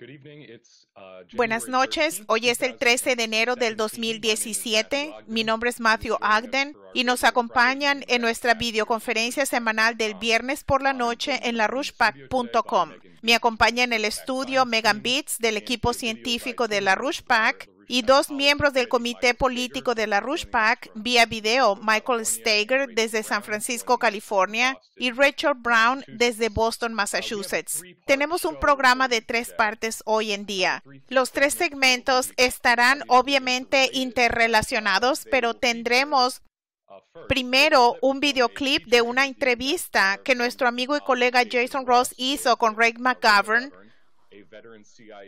Uh, Buenas noches, hoy es el 13 de enero del 2017. Mi nombre es Matthew Agden y nos acompañan en nuestra videoconferencia semanal del uh, viernes por la noche en la Me acompaña en el estudio Megan Beats del equipo científico de la Rushpack y dos miembros del comité político de la Rush Pack vía video, Michael Steger desde San Francisco, California, y Rachel Brown desde Boston, Massachusetts. Tenemos un programa de tres partes hoy en día. Los tres segmentos estarán obviamente interrelacionados, pero tendremos Primero, un videoclip de una entrevista que nuestro amigo y colega Jason Ross hizo con Ray McGovern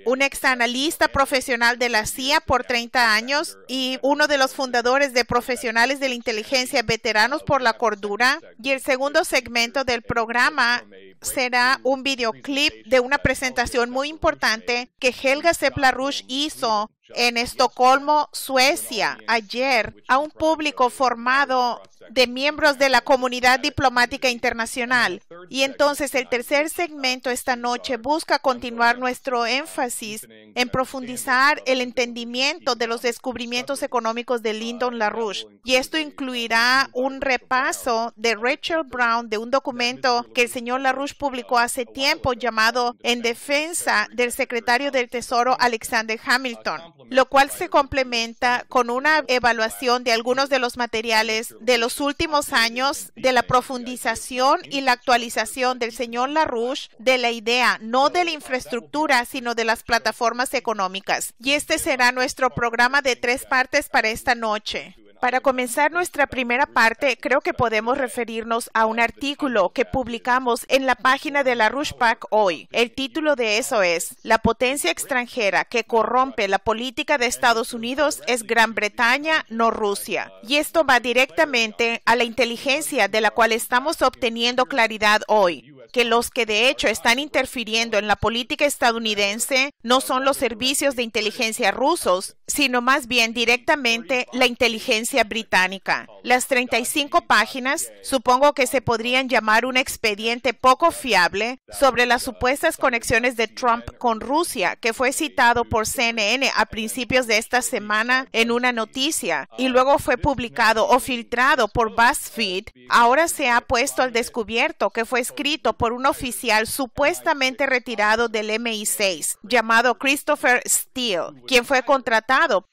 un analista profesional de la CIA por 30 años y uno de los fundadores de Profesionales de la Inteligencia Veteranos por la Cordura. Y el segundo segmento del programa será un videoclip de una presentación muy importante que Helga Seplarush hizo en Estocolmo, Suecia, ayer a un público formado de miembros de la comunidad diplomática internacional. Y entonces el tercer segmento esta noche busca continuar nuestro énfasis en profundizar el entendimiento de los descubrimientos económicos de Lyndon LaRouche. Y esto incluirá un repaso de Rachel Brown de un documento que el señor LaRouche publicó hace tiempo llamado En defensa del secretario del Tesoro Alexander Hamilton lo cual se complementa con una evaluación de algunos de los materiales de los últimos años, de la profundización y la actualización del señor LaRouche de la idea, no de la infraestructura, sino de las plataformas económicas. Y este será nuestro programa de tres partes para esta noche. Para comenzar nuestra primera parte, creo que podemos referirnos a un artículo que publicamos en la página de la Rushpack hoy. El título de eso es La potencia extranjera que corrompe la política de Estados Unidos es Gran Bretaña, no Rusia. Y esto va directamente a la inteligencia de la cual estamos obteniendo claridad hoy que los que de hecho están interfiriendo en la política estadounidense no son los servicios de inteligencia rusos, sino más bien directamente la inteligencia británica. Las 35 páginas supongo que se podrían llamar un expediente poco fiable sobre las supuestas conexiones de Trump con Rusia, que fue citado por CNN a principios de esta semana en una noticia y luego fue publicado o filtrado por BuzzFeed, ahora se ha puesto al descubierto que fue escrito por un oficial supuestamente retirado del MI6 llamado Christopher Steele, quien fue contratado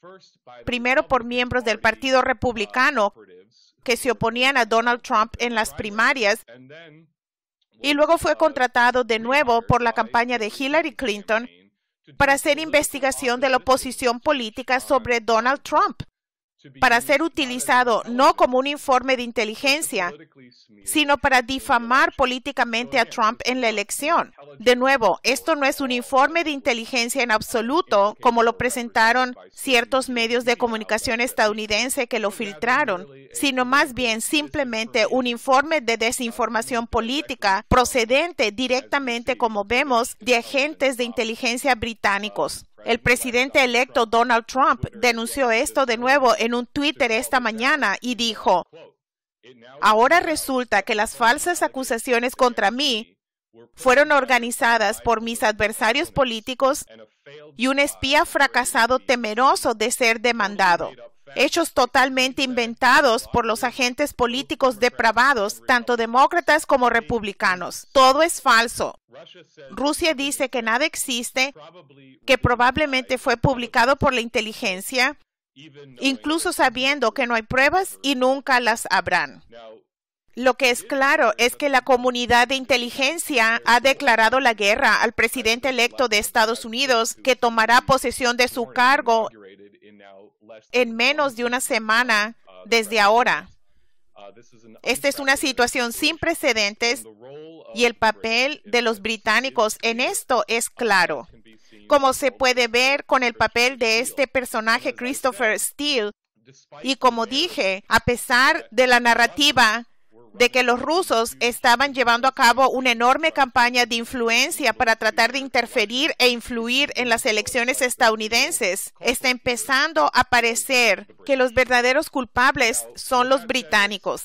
primero por miembros del Partido Republicano que se oponían a Donald Trump en las primarias y luego fue contratado de nuevo por la campaña de Hillary Clinton para hacer investigación de la oposición política sobre Donald Trump para ser utilizado no como un informe de inteligencia, sino para difamar políticamente a Trump en la elección. De nuevo, esto no es un informe de inteligencia en absoluto, como lo presentaron ciertos medios de comunicación estadounidense que lo filtraron, sino más bien simplemente un informe de desinformación política procedente directamente, como vemos, de agentes de inteligencia británicos. El presidente electo Donald Trump denunció esto de nuevo en un Twitter esta mañana y dijo, ahora resulta que las falsas acusaciones contra mí fueron organizadas por mis adversarios políticos y un espía fracasado temeroso de ser demandado hechos totalmente inventados por los agentes políticos depravados, tanto demócratas como republicanos. Todo es falso. Rusia dice que nada existe, que probablemente fue publicado por la inteligencia, incluso sabiendo que no hay pruebas y nunca las habrán. Lo que es claro es que la comunidad de inteligencia ha declarado la guerra al presidente electo de Estados Unidos, que tomará posesión de su cargo en menos de una semana desde ahora. Esta es una situación sin precedentes y el papel de los británicos en esto es claro. Como se puede ver con el papel de este personaje Christopher Steele, y como dije, a pesar de la narrativa de que los rusos estaban llevando a cabo una enorme campaña de influencia para tratar de interferir e influir en las elecciones estadounidenses, está empezando a parecer que los verdaderos culpables son los británicos.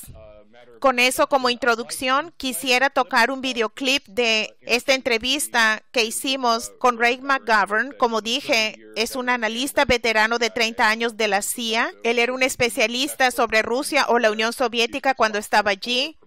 Con eso como introducción, quisiera tocar un videoclip de esta entrevista que hicimos con Ray McGovern. Como dije, es un analista veterano de 30 años de la CIA. Él era un especialista sobre Rusia o la Unión Soviética cuando estaba allí.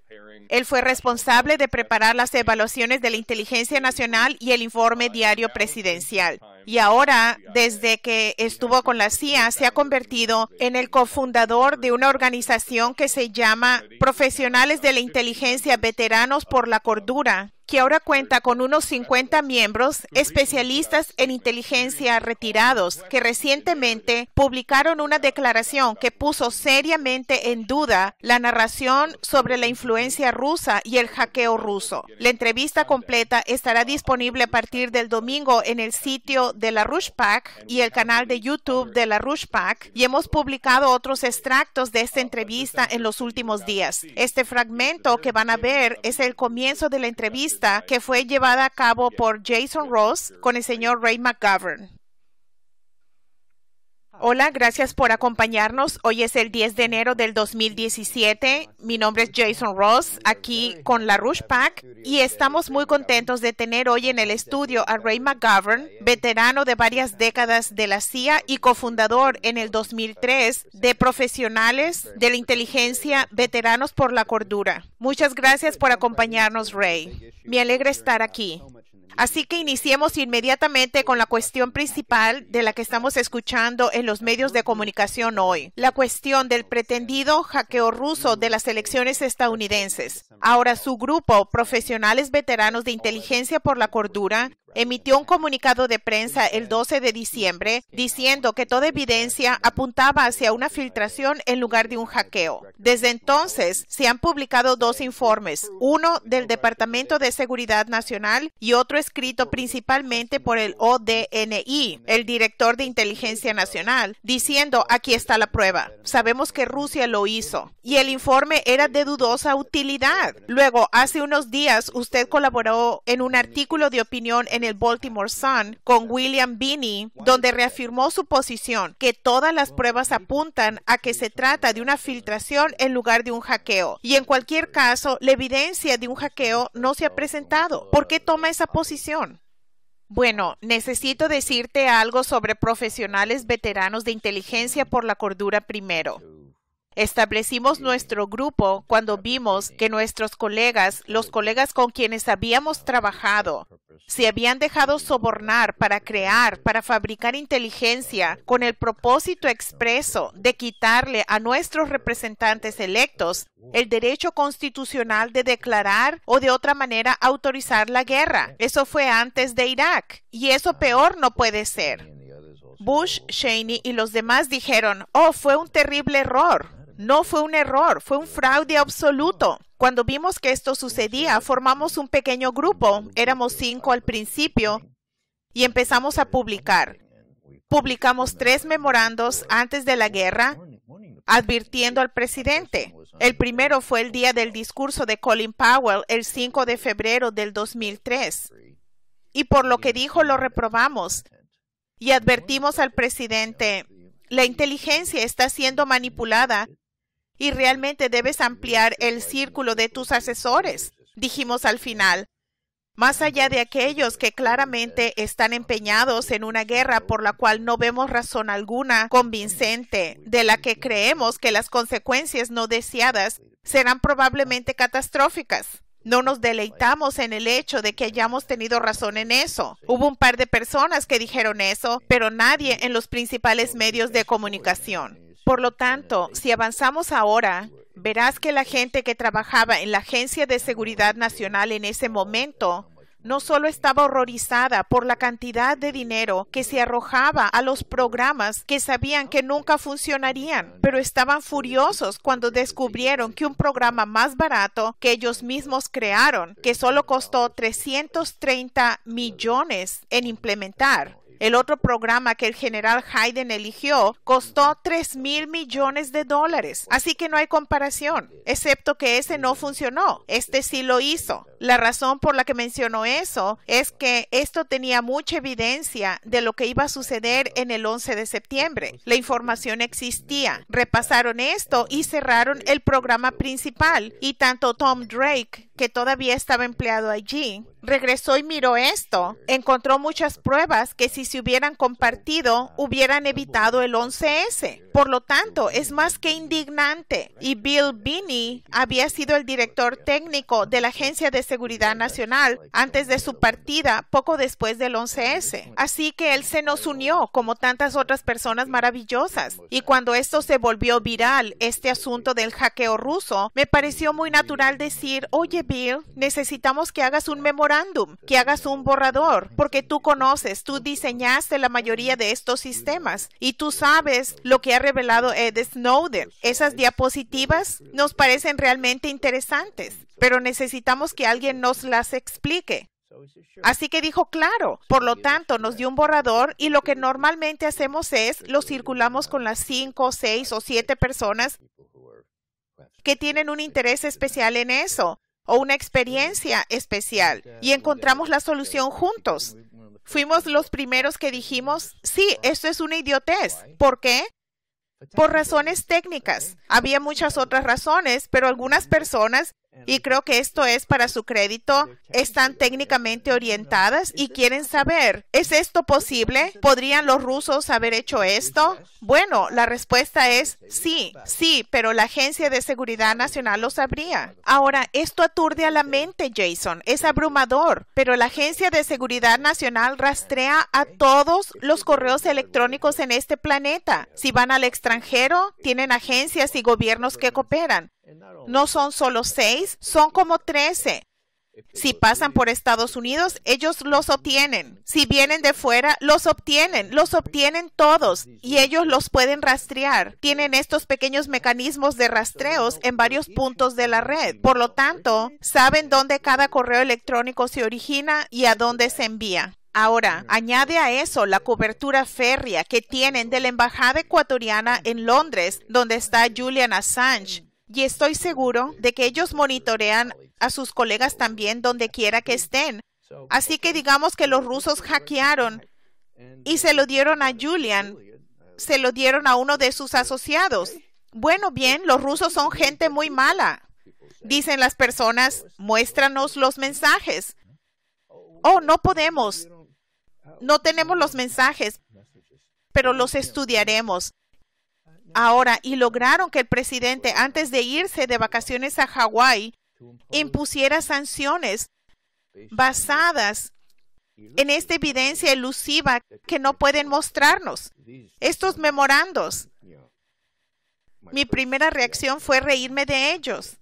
Él fue responsable de preparar las evaluaciones de la inteligencia nacional y el informe diario presidencial. Y ahora, desde que estuvo con la CIA, se ha convertido en el cofundador de una organización que se llama Profesionales de la Inteligencia Veteranos por la Cordura que ahora cuenta con unos 50 miembros especialistas en inteligencia retirados, que recientemente publicaron una declaración que puso seriamente en duda la narración sobre la influencia rusa y el hackeo ruso. La entrevista completa estará disponible a partir del domingo en el sitio de la Rushpack y el canal de YouTube de la Rushpack, y hemos publicado otros extractos de esta entrevista en los últimos días. Este fragmento que van a ver es el comienzo de la entrevista que fue llevada a cabo por Jason Ross con el señor Ray McGovern. Hola, gracias por acompañarnos. Hoy es el 10 de enero del 2017. Mi nombre es Jason Ross, aquí con la Rush Pack, y estamos muy contentos de tener hoy en el estudio a Ray McGovern, veterano de varias décadas de la CIA y cofundador en el 2003 de Profesionales de la Inteligencia Veteranos por la Cordura. Muchas gracias por acompañarnos, Ray. Me alegra estar aquí. Así que iniciemos inmediatamente con la cuestión principal de la que estamos escuchando en los medios de comunicación hoy, la cuestión del pretendido hackeo ruso de las elecciones estadounidenses. Ahora su grupo, profesionales veteranos de inteligencia por la cordura, emitió un comunicado de prensa el 12 de diciembre diciendo que toda evidencia apuntaba hacia una filtración en lugar de un hackeo. Desde entonces se han publicado dos informes, uno del Departamento de Seguridad Nacional y otro escrito principalmente por el ODNI, el director de Inteligencia Nacional, diciendo aquí está la prueba. Sabemos que Rusia lo hizo y el informe era de dudosa utilidad. Luego, hace unos días usted colaboró en un artículo de opinión el Baltimore Sun con William Binney, donde reafirmó su posición que todas las pruebas apuntan a que se trata de una filtración en lugar de un hackeo. Y en cualquier caso, la evidencia de un hackeo no se ha presentado. ¿Por qué toma esa posición? Bueno, necesito decirte algo sobre profesionales veteranos de inteligencia por la cordura primero. Establecimos nuestro grupo cuando vimos que nuestros colegas, los colegas con quienes habíamos trabajado, se habían dejado sobornar para crear, para fabricar inteligencia con el propósito expreso de quitarle a nuestros representantes electos el derecho constitucional de declarar o de otra manera autorizar la guerra. Eh. Eso fue antes de Irak y eso ah, peor no puede ser. Bush, Cheney y los demás dijeron, oh, fue un terrible error. No fue un error, fue un fraude absoluto. Cuando vimos que esto sucedía, formamos un pequeño grupo, éramos cinco al principio, y empezamos a publicar. Publicamos tres memorandos antes de la guerra advirtiendo al presidente. El primero fue el día del discurso de Colin Powell, el 5 de febrero del 2003. Y por lo que dijo lo reprobamos y advertimos al presidente, la inteligencia está siendo manipulada y realmente debes ampliar el círculo de tus asesores, dijimos al final. Más allá de aquellos que claramente están empeñados en una guerra por la cual no vemos razón alguna convincente, de la que creemos que las consecuencias no deseadas serán probablemente catastróficas. No nos deleitamos en el hecho de que hayamos tenido razón en eso. Hubo un par de personas que dijeron eso, pero nadie en los principales medios de comunicación. Por lo tanto, si avanzamos ahora, verás que la gente que trabajaba en la Agencia de Seguridad Nacional en ese momento no solo estaba horrorizada por la cantidad de dinero que se arrojaba a los programas que sabían que nunca funcionarían, pero estaban furiosos cuando descubrieron que un programa más barato que ellos mismos crearon, que solo costó 330 millones en implementar, el otro programa que el general Hayden eligió costó 3 mil millones de dólares, así que no hay comparación, excepto que ese no funcionó. Este sí lo hizo. La razón por la que mencionó eso es que esto tenía mucha evidencia de lo que iba a suceder en el 11 de septiembre. La información existía. Repasaron esto y cerraron el programa principal y tanto Tom Drake, que todavía estaba empleado allí, regresó y miró esto. Encontró muchas pruebas que si se hubieran compartido hubieran evitado el 11S. Por lo tanto, es más que indignante. Y Bill Binney había sido el director técnico de la agencia de Seguridad Nacional antes de su partida, poco después del 11S. Así que él se nos unió, como tantas otras personas maravillosas. Y cuando esto se volvió viral, este asunto del hackeo ruso, me pareció muy natural decir, oye Bill, necesitamos que hagas un memorándum, que hagas un borrador, porque tú conoces, tú diseñaste la mayoría de estos sistemas y tú sabes lo que ha revelado Ed Snowden. Esas diapositivas nos parecen realmente interesantes pero necesitamos que alguien nos las explique. Así que dijo, claro, por lo tanto nos dio un borrador y lo que normalmente hacemos es lo circulamos con las cinco, seis o siete personas que tienen un interés especial en eso o una experiencia especial y encontramos la solución juntos. Fuimos los primeros que dijimos, sí, esto es una idiotez. ¿Por qué? Por razones técnicas. Había muchas otras razones, pero algunas personas y creo que esto es para su crédito. Están técnicamente orientadas y quieren saber, ¿es esto posible? ¿Podrían los rusos haber hecho esto? Bueno, la respuesta es sí, sí, pero la Agencia de Seguridad Nacional lo sabría. Ahora, esto aturde a la mente, Jason, es abrumador, pero la Agencia de Seguridad Nacional rastrea a todos los correos electrónicos en este planeta. Si van al extranjero, tienen agencias y gobiernos que cooperan. No son solo seis, son como trece. Si pasan por Estados Unidos, ellos los obtienen. Si vienen de fuera, los obtienen. Los pues, obtienen todos y ellos los pueden rastrear. Tienen estos pequeños mecanismos de rastreos en varios puntos de la red. Por lo tanto, saben dónde cada correo electrónico se origina y a dónde se envía. Ahora, añade a eso la cobertura férrea que tienen de la Embajada ecuatoriana en Londres, donde está Julian Assange, y estoy seguro de que ellos monitorean a sus colegas también donde quiera que estén. Así que digamos que los rusos hackearon y se lo dieron a Julian, se lo dieron a uno de sus asociados. Bueno, bien, los rusos son gente muy mala. Dicen las personas, muéstranos los mensajes. Oh, no podemos. No tenemos los mensajes, pero los estudiaremos ahora y lograron que el presidente, antes de irse de vacaciones a Hawái, impusiera sanciones basadas en esta evidencia elusiva que no pueden mostrarnos. Estos memorandos. Mi primera reacción fue reírme de ellos.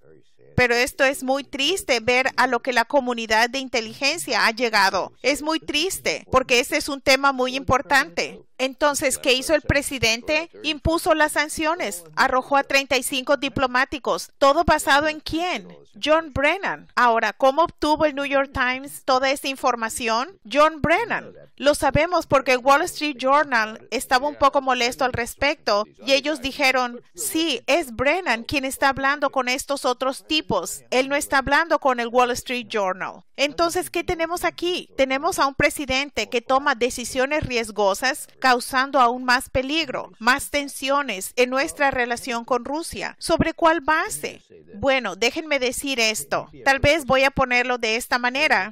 Pero esto es muy triste ver a lo que la comunidad de inteligencia ha llegado. Es muy triste porque ese es un tema muy importante. Entonces, ¿qué hizo el presidente? Impuso las sanciones, arrojó a 35 diplomáticos, todo basado en quién? John Brennan. Ahora, ¿cómo obtuvo el New York Times toda esta información? John Brennan. Lo sabemos porque el Wall Street Journal estaba un poco molesto al respecto y ellos dijeron, sí, es Brennan quien está hablando con estos otros tipos. Él no está hablando con el Wall Street Journal. Entonces, ¿qué tenemos aquí? Tenemos a un presidente que toma decisiones riesgosas, causando aún más peligro, más tensiones en nuestra relación con Rusia. ¿Sobre cuál base? Bueno, déjenme decir esto. Tal vez voy a ponerlo de esta manera.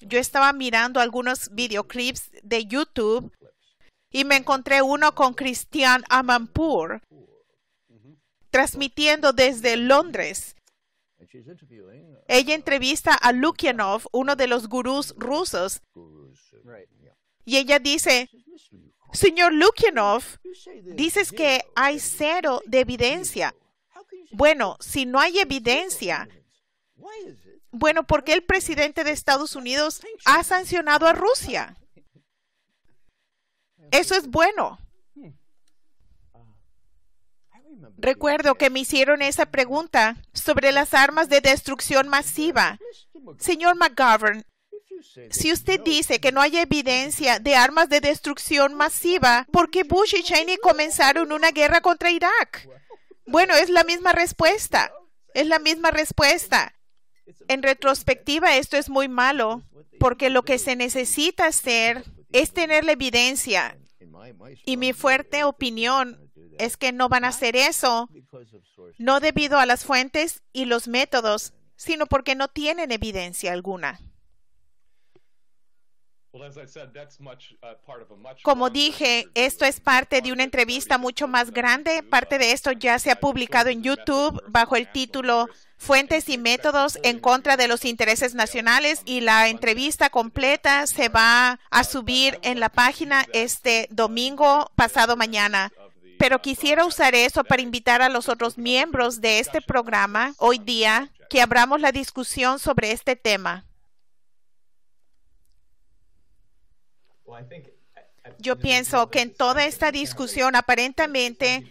Yo estaba mirando algunos videoclips de YouTube y me encontré uno con Christian Amanpour transmitiendo desde Londres. Ella entrevista a Lukyanov, uno de los gurús rusos, y ella dice, Señor Lukianov, dices que hay cero de evidencia. Bueno, si no hay evidencia, bueno, ¿por qué el presidente de Estados Unidos ha sancionado a Rusia? Eso es bueno. Hmm. Ah, Recuerdo que me hicieron esa pregunta sobre las armas de destrucción masiva. Señor McGovern, eh, si usted dice que no hay evidencia de armas de destrucción masiva, ¿por qué Bush y Cheney comenzaron una guerra contra Irak? Bueno, es la misma respuesta. Es la misma respuesta. En retrospectiva, esto es muy malo, porque lo que se necesita hacer es tener la evidencia. Y mi fuerte opinión es que no van a hacer eso, no debido a las fuentes y los métodos, sino porque no tienen evidencia alguna. Como dije, esto es parte de una entrevista mucho más grande. Parte de uh, esto ya se ha publicado en YouTube bajo el título Fuentes y métodos en contra de los intereses nacionales y la entrevista completa se va a uh, subir en la página este domingo pasado mañana uh, pero quisiera usar eso para invitar a los otros miembros de este programa hoy día que abramos la discusión sobre este tema. Yo pienso que en toda esta discusión aparentemente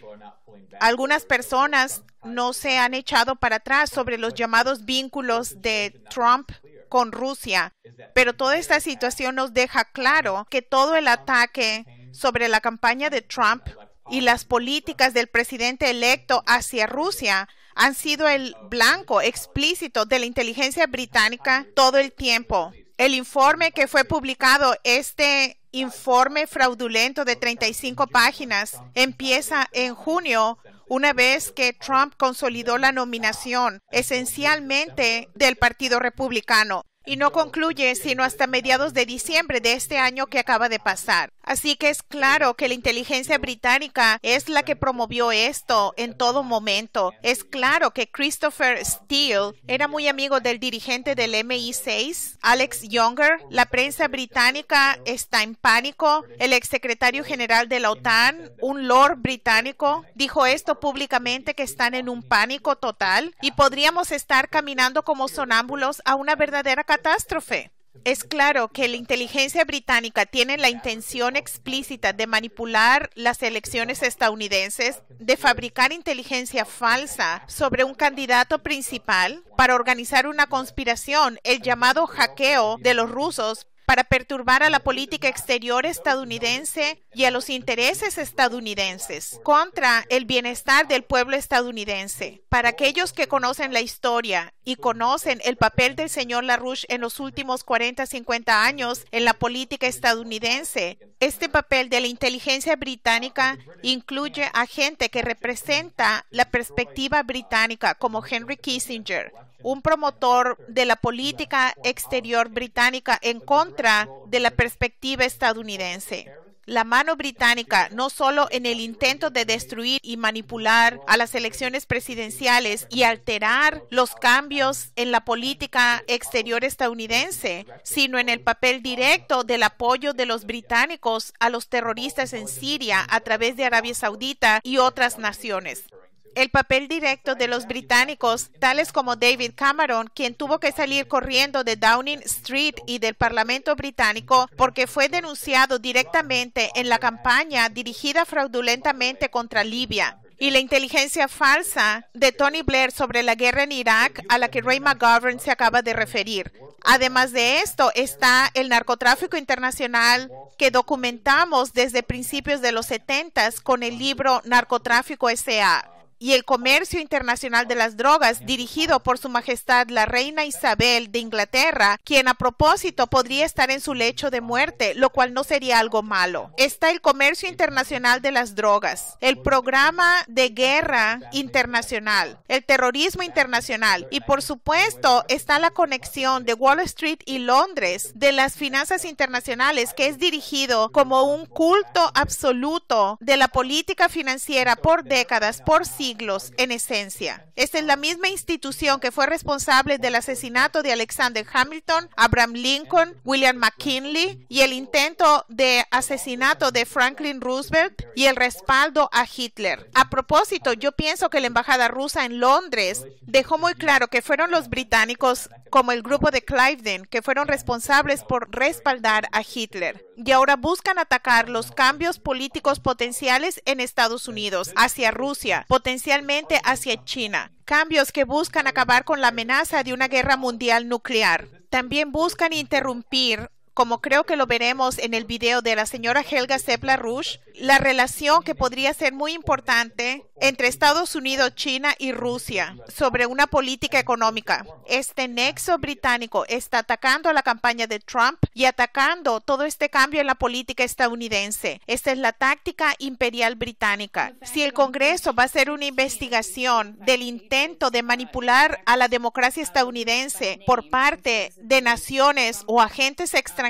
algunas personas no se han echado para atrás sobre los llamados vínculos de Trump con Rusia, pero toda esta situación nos deja claro que todo el ataque sobre la campaña de Trump y las políticas del presidente electo hacia Rusia han sido el blanco explícito de la inteligencia británica todo el tiempo. El informe que fue publicado, este informe fraudulento de 35 páginas, empieza en junio una vez que Trump consolidó la nominación esencialmente del Partido Republicano y no concluye sino hasta mediados de diciembre de este año que acaba de pasar. Así que es claro que la inteligencia británica es la que promovió esto en todo momento. Es claro que Christopher Steele era muy amigo del dirigente del MI6, Alex Younger. La prensa británica está en pánico. El exsecretario general de la OTAN, un lord británico, dijo esto públicamente que están en un pánico total y podríamos estar caminando como sonámbulos a una verdadera catástrofe. Es claro que la inteligencia británica tiene la intención explícita de manipular las elecciones estadounidenses, de fabricar inteligencia falsa sobre un candidato principal para organizar una conspiración, el llamado hackeo de los rusos para perturbar a la política exterior estadounidense y a los intereses estadounidenses contra el bienestar del pueblo estadounidense. Para aquellos que conocen la historia y conocen el papel del señor LaRouche en los últimos 40, 50 años en la política estadounidense, este papel de la inteligencia británica incluye a gente que representa la perspectiva británica como Henry Kissinger, un promotor de la política exterior británica en contra de la perspectiva estadounidense. La mano británica, no solo en el intento de destruir y manipular a las elecciones presidenciales y alterar los cambios en la política exterior estadounidense, sino en el papel directo del apoyo de los británicos a los terroristas en Siria a través de Arabia Saudita y otras naciones el papel directo de los británicos, tales como David Cameron, quien tuvo que salir corriendo de Downing Street y del Parlamento británico porque fue denunciado directamente en la campaña dirigida fraudulentamente contra Libia y la inteligencia falsa de Tony Blair sobre la guerra en Irak a la que Ray McGovern se acaba de referir. Además de esto está el narcotráfico internacional que documentamos desde principios de los 70 con el libro Narcotráfico SA y el comercio internacional de las drogas dirigido por Su Majestad la Reina Isabel de Inglaterra, quien a propósito podría estar en su lecho de muerte, lo cual no sería algo malo. Está el comercio internacional de las drogas, el programa de guerra internacional, el terrorismo internacional y por supuesto está la conexión de Wall Street y Londres de las finanzas internacionales que es dirigido como un culto absoluto de la política financiera por décadas, por siglos siglos, en esencia. Esta es la misma institución que fue responsable del asesinato de Alexander Hamilton, Abraham Lincoln, William McKinley y el intento de asesinato de Franklin Roosevelt y el respaldo a Hitler. A propósito, yo pienso que la embajada rusa en Londres dejó muy claro que fueron los británicos como el grupo de Cliveden que fueron responsables por respaldar a Hitler y ahora buscan atacar los cambios políticos potenciales en Estados Unidos, hacia Rusia, potencialmente hacia China. Cambios que buscan acabar con la amenaza de una guerra mundial nuclear. También buscan interrumpir como creo que lo veremos en el video de la señora Helga Sepla Rush, la relación que podría ser muy importante entre Estados Unidos, China y Rusia sobre una política económica. Este nexo británico está atacando a la campaña de Trump y atacando todo este cambio en la política estadounidense. Esta es la táctica imperial británica. Si el Congreso va a hacer una investigación del intento de manipular a la democracia estadounidense por parte de naciones o agentes extranjeros,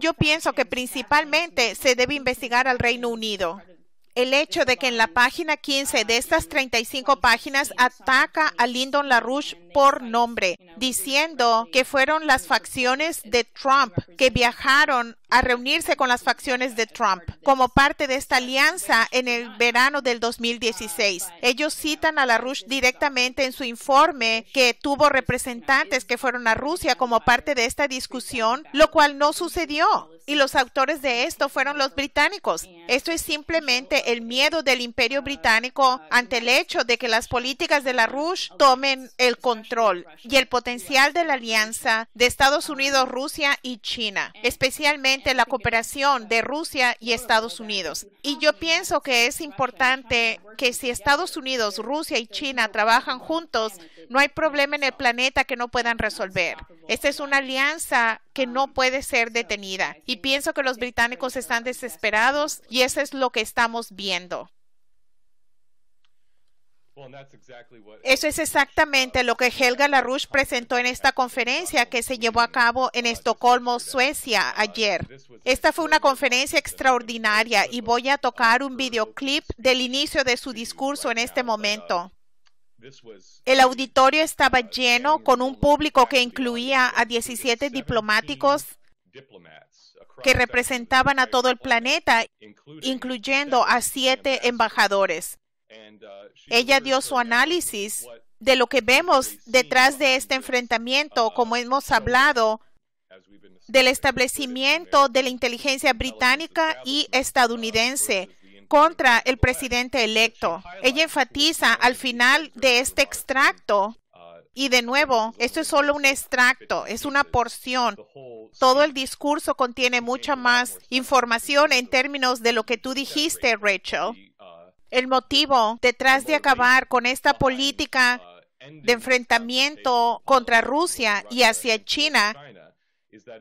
yo pienso que principalmente se debe investigar al Reino Unido. El hecho de que en la página 15 de estas 35 páginas ataca a Lyndon LaRouche por nombre, diciendo que fueron las facciones de Trump que viajaron a reunirse con las facciones de Trump como parte de esta alianza en el verano del 2016. Ellos citan a la Rush directamente en su informe que tuvo representantes que fueron a Rusia como parte de esta discusión, lo cual no sucedió. Y los autores de esto fueron los británicos. Esto es simplemente el miedo del imperio británico ante el hecho de que las políticas de la Rush tomen el control y el potencial de la alianza de Estados Unidos, Rusia y China, especialmente la cooperación de Rusia y Estados Unidos. Y yo pienso que es importante que si Estados Unidos, Rusia y China trabajan juntos, no hay problema en el planeta que no puedan resolver. Esta es una alianza que no puede ser detenida. Y pienso que los británicos están desesperados y eso es lo que estamos viendo. Eso es exactamente lo que Helga Larouche presentó en esta conferencia que se llevó a cabo en Estocolmo, Suecia, ayer. Esta fue una conferencia extraordinaria y voy a tocar un videoclip del inicio de su discurso en este momento. El auditorio estaba lleno con un público que incluía a 17 diplomáticos que representaban a todo el planeta, incluyendo a siete embajadores. Uh, Ella dio su análisis de lo que vemos detrás de este enfrentamiento, uh, como hemos hablado, del establecimiento de la inteligencia británica y estadounidense contra el presidente electo. Ella enfatiza al final de este extracto, uh, y de nuevo, esto es solo un extracto, es una porción. Todo el discurso contiene mucha más información en términos de lo que tú dijiste, Rachel el motivo detrás de acabar con esta política de enfrentamiento contra Rusia y hacia China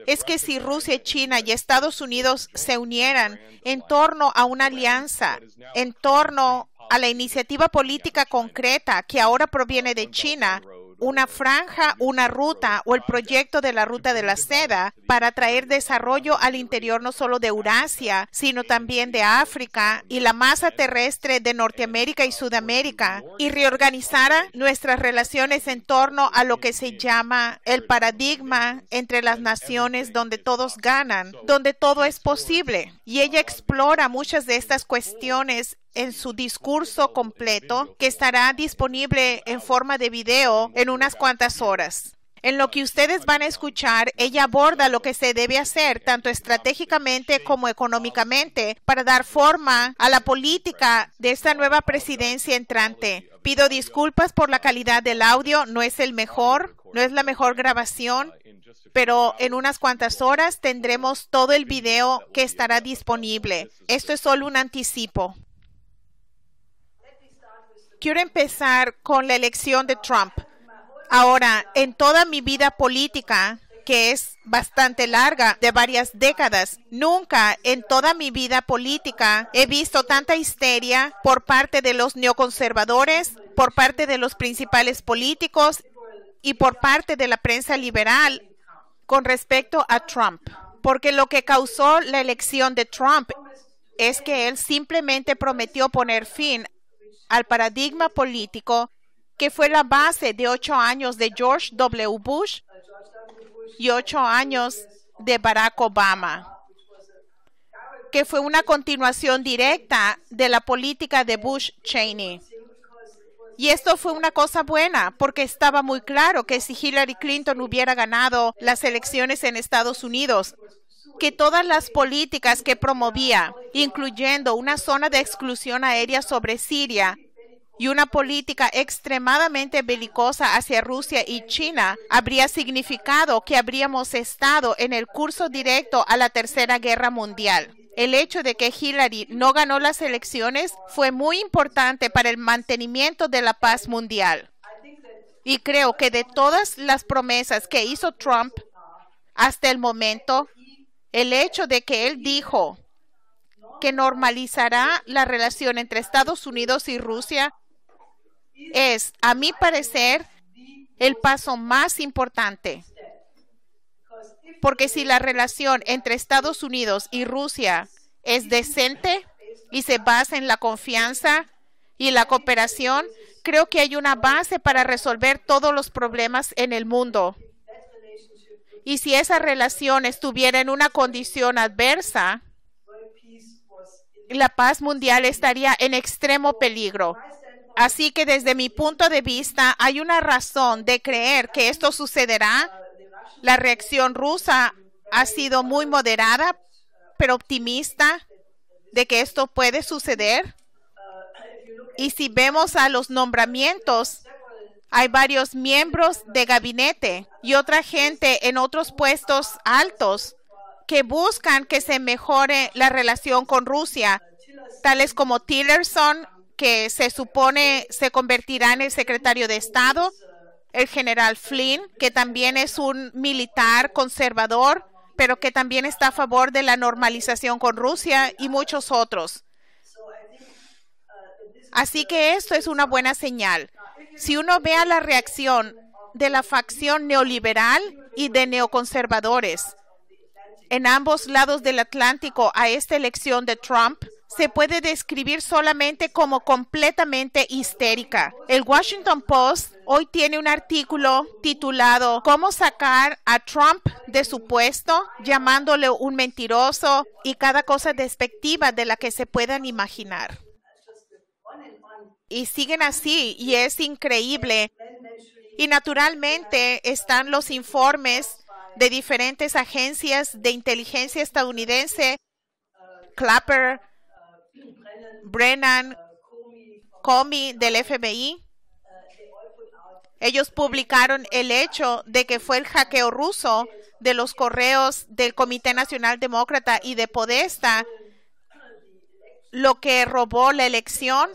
es que si Rusia, China y Estados Unidos se unieran en torno a una alianza, en torno a la iniciativa política concreta que ahora proviene de China, una franja, una ruta o el proyecto de la ruta de la seda para traer desarrollo al interior no solo de Eurasia, sino también de África y la masa terrestre de Norteamérica y Sudamérica y reorganizar nuestras relaciones en torno a lo que se llama el paradigma entre las naciones donde todos ganan, donde todo es posible. Y ella explora muchas de estas cuestiones en su discurso completo que estará disponible en forma de video en unas cuantas horas. En lo que ustedes van a escuchar, ella aborda lo que se debe hacer tanto estratégicamente como económicamente para dar forma a la política de esta nueva presidencia entrante. Pido disculpas por la calidad del audio, no es el mejor, no es la mejor grabación, pero en unas cuantas horas tendremos todo el video que estará disponible. Esto es solo un anticipo quiero empezar con la elección de Trump. Ahora, en toda mi vida política, que es bastante larga, de varias décadas. Nunca en toda mi vida política he visto tanta histeria por parte de los neoconservadores, por parte de los principales políticos y por parte de la prensa liberal con respecto a Trump. Porque lo que causó la elección de Trump es que él simplemente prometió poner fin al paradigma político que fue la base de ocho años de George W. Bush y ocho años de Barack Obama, que fue una continuación directa de la política de Bush Cheney. Y esto fue una cosa buena, porque estaba muy claro que si Hillary Clinton hubiera ganado las elecciones en Estados Unidos, que todas las políticas que promovía, incluyendo una zona de exclusión aérea sobre Siria y una política extremadamente belicosa hacia Rusia y China, habría significado que habríamos estado en el curso directo a la Tercera Guerra Mundial. El hecho de que Hillary no ganó las elecciones fue muy importante para el mantenimiento de la paz mundial. Y creo que de todas las promesas que hizo Trump hasta el momento, el hecho de que él dijo que normalizará la relación entre Estados Unidos y Rusia es, a mi parecer, el paso más importante. Porque si la relación entre Estados Unidos y Rusia es decente y se basa en la confianza y la cooperación, creo que hay una base para resolver todos los problemas en el mundo. Y si esa relación estuviera en una condición adversa, la paz mundial estaría en extremo peligro. Así que desde mi punto de vista hay una razón de creer que esto sucederá. La reacción rusa ha sido muy moderada, pero optimista de que esto puede suceder. Y si vemos a los nombramientos hay varios miembros de gabinete y otra gente en otros puestos altos que buscan que se mejore la relación con Rusia, tales como Tillerson, que se supone se convertirá en el secretario de Estado, el general Flynn, que también es un militar conservador, pero que también está a favor de la normalización con Rusia y muchos otros. Así que esto es una buena señal. Si uno vea la reacción de la facción neoliberal y de neoconservadores en ambos lados del Atlántico a esta elección de Trump, se puede describir solamente como completamente histérica. El Washington Post hoy tiene un artículo titulado ¿Cómo sacar a Trump de su puesto? llamándole un mentiroso y cada cosa despectiva de la que se puedan imaginar y siguen así y es increíble. Y naturalmente están los informes de diferentes agencias de inteligencia estadounidense, Clapper, Brennan, Comey del FBI. Ellos publicaron el hecho de que fue el hackeo ruso de los correos del Comité Nacional Demócrata y de Podesta lo que robó la elección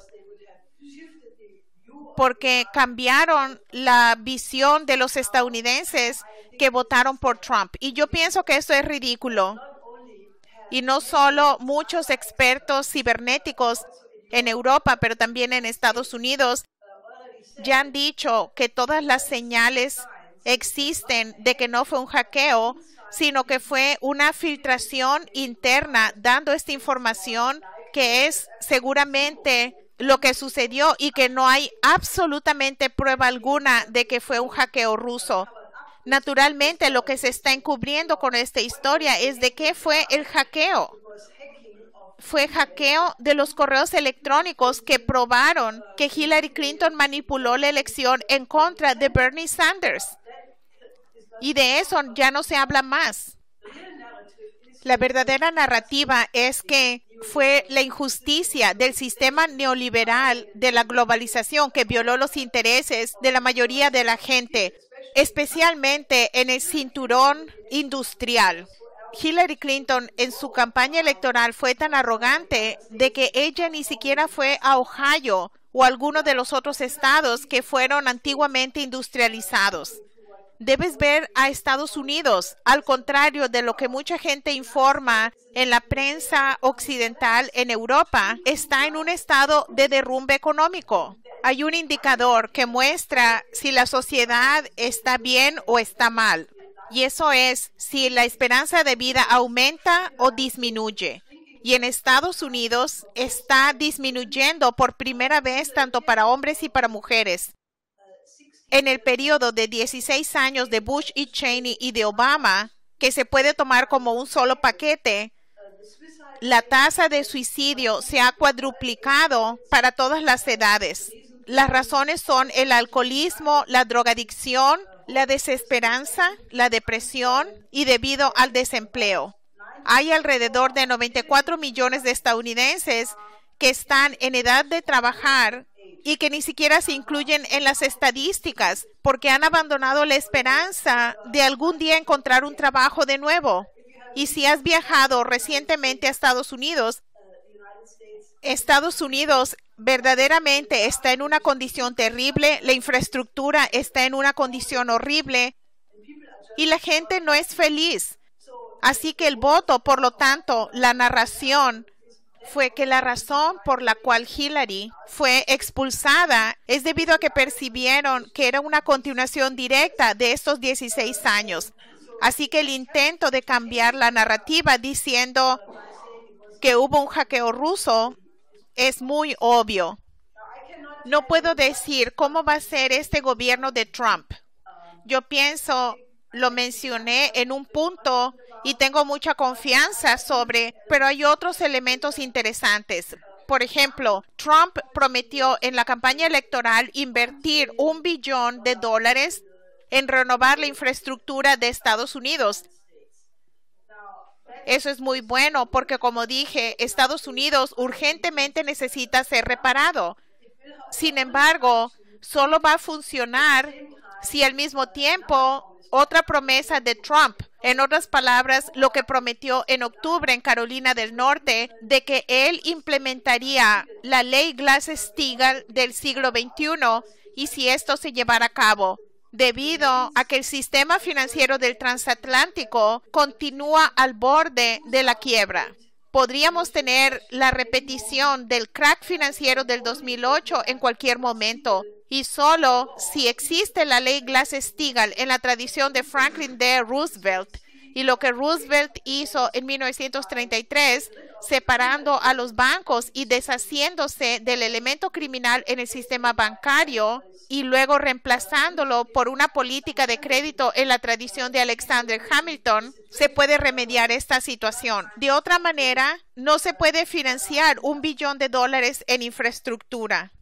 porque cambiaron la visión de los estadounidenses que votaron por Trump. Y yo pienso que esto es ridículo. Y no solo muchos expertos cibernéticos en Europa, pero también en Estados Unidos, ya han dicho que todas las señales existen de que no fue un hackeo, sino que fue una filtración interna dando esta información que es seguramente lo que sucedió y que no hay absolutamente prueba alguna de que fue un hackeo ruso. Naturalmente, lo que se está encubriendo con esta historia es de qué fue el hackeo. Fue hackeo de los correos electrónicos que probaron que Hillary Clinton manipuló la elección en contra de Bernie Sanders. Y de eso ya no se habla más. La verdadera narrativa es que fue la injusticia del sistema neoliberal de la globalización que violó los intereses de la mayoría de la gente, especialmente en el cinturón industrial. Hillary Clinton en su campaña electoral fue tan arrogante de que ella ni siquiera fue a Ohio o a alguno de los otros estados que fueron antiguamente industrializados debes ver a Estados Unidos, al contrario de lo que mucha gente informa en la prensa occidental en Europa, está en un estado de derrumbe económico. Hay un indicador que muestra si la sociedad está bien o está mal, y eso es si la esperanza de vida aumenta o disminuye. Y en Estados Unidos está disminuyendo por primera vez tanto para hombres y para mujeres en el periodo de 16 años de Bush y Cheney y de Obama, que se puede tomar como un solo paquete, la tasa de suicidio se ha cuadruplicado para todas las edades. Las razones son el alcoholismo, la drogadicción, la desesperanza, la depresión y debido al desempleo. Hay alrededor de 94 millones de estadounidenses que están en edad de trabajar y que ni siquiera se incluyen en las estadísticas porque han abandonado la esperanza de algún día encontrar un trabajo de nuevo. Y si has viajado recientemente a Estados Unidos, Estados Unidos verdaderamente está en una condición terrible, la infraestructura está en una condición horrible y la gente no es feliz. Así que el voto, por lo tanto, la narración fue que la razón por la cual Hillary fue expulsada es debido a que percibieron que era una continuación directa de estos 16 años. Así que el intento de cambiar la narrativa diciendo que hubo un hackeo ruso es muy obvio. No puedo decir cómo va a ser este gobierno de Trump. Yo pienso lo mencioné en un punto y tengo mucha confianza sobre, pero hay otros elementos interesantes. Por ejemplo, Trump prometió en la campaña electoral invertir un billón de dólares en renovar la infraestructura de Estados Unidos. Eso es muy bueno porque, como dije, Estados Unidos urgentemente necesita ser reparado. Sin embargo, solo va a funcionar si al mismo tiempo otra promesa de Trump. En otras palabras, lo que prometió en octubre en Carolina del Norte de que él implementaría la ley Glass-Steagall del siglo XXI y si esto se llevara a cabo debido a que el sistema financiero del transatlántico continúa al borde de la quiebra podríamos tener la repetición del crack financiero del 2008 en cualquier momento. Y solo si existe la ley Glass-Steagall en la tradición de Franklin D. Roosevelt y lo que Roosevelt hizo en 1933 separando a los bancos y deshaciéndose del elemento criminal en el sistema bancario y luego reemplazándolo por una política de crédito en la tradición de Alexander Hamilton, se puede remediar esta situación. De otra manera, no se puede financiar un billón de dólares en infraestructura.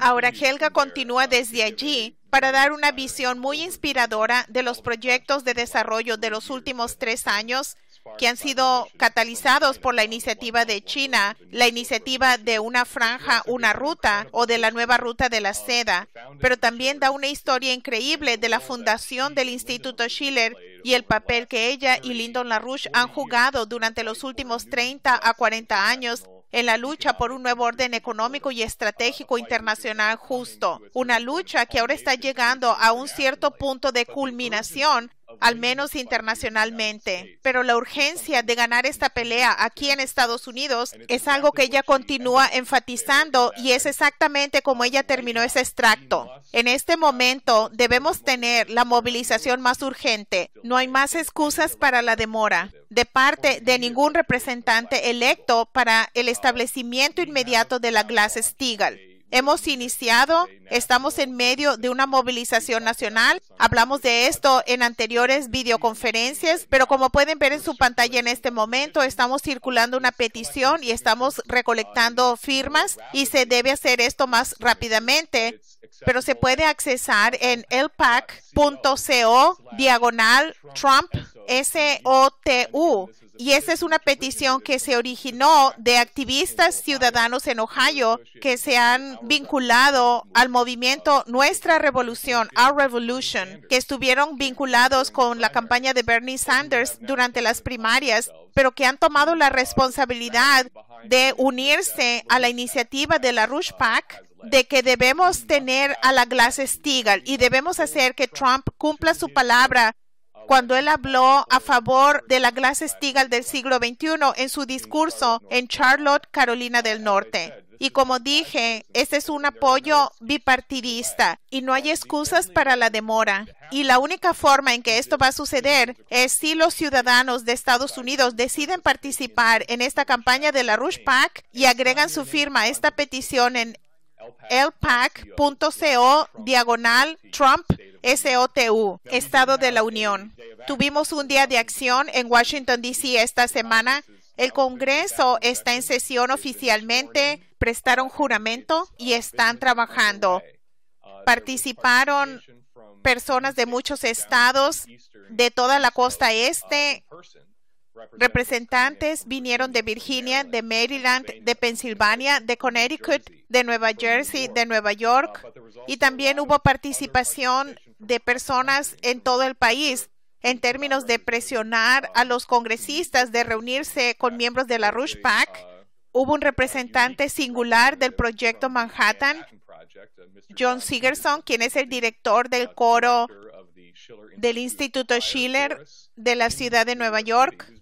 Ahora Helga continúa desde allí para dar una visión muy inspiradora de los proyectos de desarrollo de los últimos tres años que han sido catalizados por la iniciativa de China, la iniciativa de una franja, una ruta o de la nueva ruta de la seda, pero también da una historia increíble de la fundación del Instituto Schiller y el papel que ella y Lyndon LaRouche han jugado durante los últimos 30 a 40 años en la lucha por un nuevo orden económico y estratégico internacional justo, una lucha que ahora está llegando a un cierto punto de culminación al menos internacionalmente. Pero la urgencia de ganar esta pelea aquí en Estados Unidos este es algo que ella pues, continúa este enfatizando y es este exactamente como ella terminó ese extracto. En este momento debemos tener la movilización más urgente. No hay más excusas para la demora de parte de ningún representante electo para el establecimiento inmediato de la Glass-Steagall. Hemos iniciado, estamos en medio de una movilización nacional. Hablamos de esto en anteriores videoconferencias, pero como pueden ver en su pantalla en este momento, estamos circulando una petición y estamos recolectando firmas y se debe hacer esto más rápidamente, pero se puede accesar en elpac.co diagonal Trump S-O-T-U. Y esa es una petición que se originó de activistas ciudadanos en Ohio que se han vinculado al movimiento Nuestra Revolución, Our Revolution, que estuvieron vinculados con la campaña de Bernie Sanders durante las primarias, pero que han tomado la responsabilidad de unirse a la iniciativa de la Rush Pack de que debemos tener a la Glass Steagall y debemos hacer que Trump cumpla su palabra cuando él habló a favor de la Glass-Steagall del siglo XXI en su discurso en Charlotte, Carolina del Norte. Y como dije, este es un apoyo bipartidista y no hay excusas para la demora. Y la única forma en que esto va a suceder es si los ciudadanos de Estados Unidos deciden participar en esta campaña de la Rush Pack y agregan su firma a esta petición en lpac.co diagonal Trump SOTU, Estado de la Unión. Tuvimos un día de acción en Washington, D.C. esta semana. El Congreso está en sesión oficialmente, prestaron juramento y están trabajando. Participaron personas de muchos estados de toda la costa este Representantes vinieron de Virginia, de Maryland, de Pensilvania, de Connecticut, de Nueva Jersey, de Nueva uh, York, y también hubo participación de personas en todo el país en términos de presionar a um, los congresistas de reunirse con uh, miembros de la Rush Pack. Uh, hubo un representante singular del proyecto Manhattan, John Sigerson, quien es el director del coro del Instituto Schiller de la ciudad de Nueva York,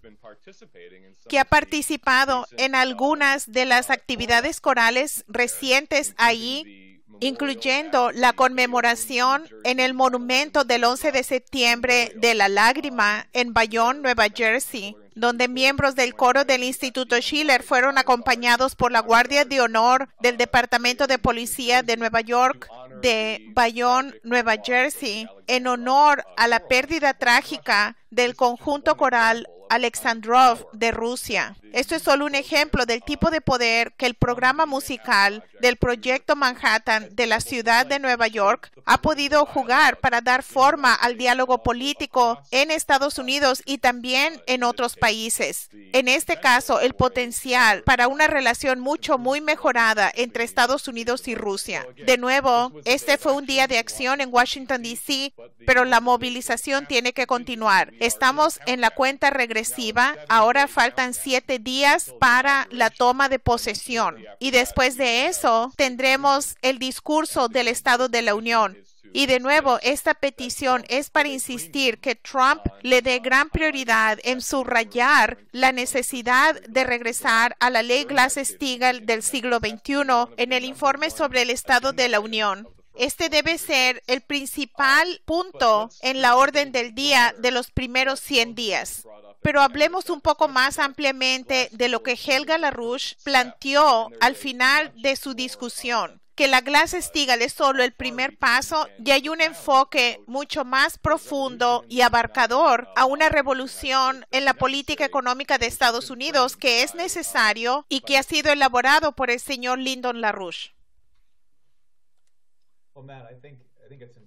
que ha participado en algunas de las actividades corales recientes allí incluyendo la conmemoración en el monumento del 11 de septiembre de la lágrima en Bayonne, Nueva Jersey, donde miembros del coro del Instituto Schiller fueron acompañados por la Guardia de Honor del Departamento de Policía de Nueva York de Bayonne, Nueva Jersey, en honor a la pérdida trágica del conjunto coral Alexandrov de Rusia. Esto es solo un ejemplo del tipo de poder que el programa musical del Proyecto Manhattan de la ciudad de Nueva York ha podido jugar para dar forma al diálogo político en Estados Unidos y también en otros países. En este caso, el potencial para una relación mucho, muy mejorada entre Estados Unidos y Rusia. De nuevo, este fue un día de acción en Washington, D.C., pero la movilización tiene que continuar. Estamos en la cuenta regresiva. Ahora faltan siete días para la toma de posesión. Y después de eso tendremos el discurso del Estado de la Unión. Y de nuevo, esta petición es para insistir que Trump le dé gran prioridad en subrayar la necesidad de regresar a la ley Glass-Steagall del siglo XXI en el informe sobre el Estado de la Unión. Este debe ser el principal punto en la orden del día de los primeros 100 días. Pero hablemos un poco más ampliamente de lo que Helga LaRouche planteó al final de su discusión que la Glass Steagall es solo el primer paso y hay un enfoque mucho más profundo y abarcador a una revolución en la política económica de Estados Unidos que es necesario y que ha sido elaborado por el señor Lyndon LaRouche.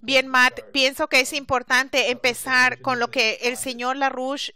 Bien, Matt, pienso que es importante empezar con lo que el señor LaRouche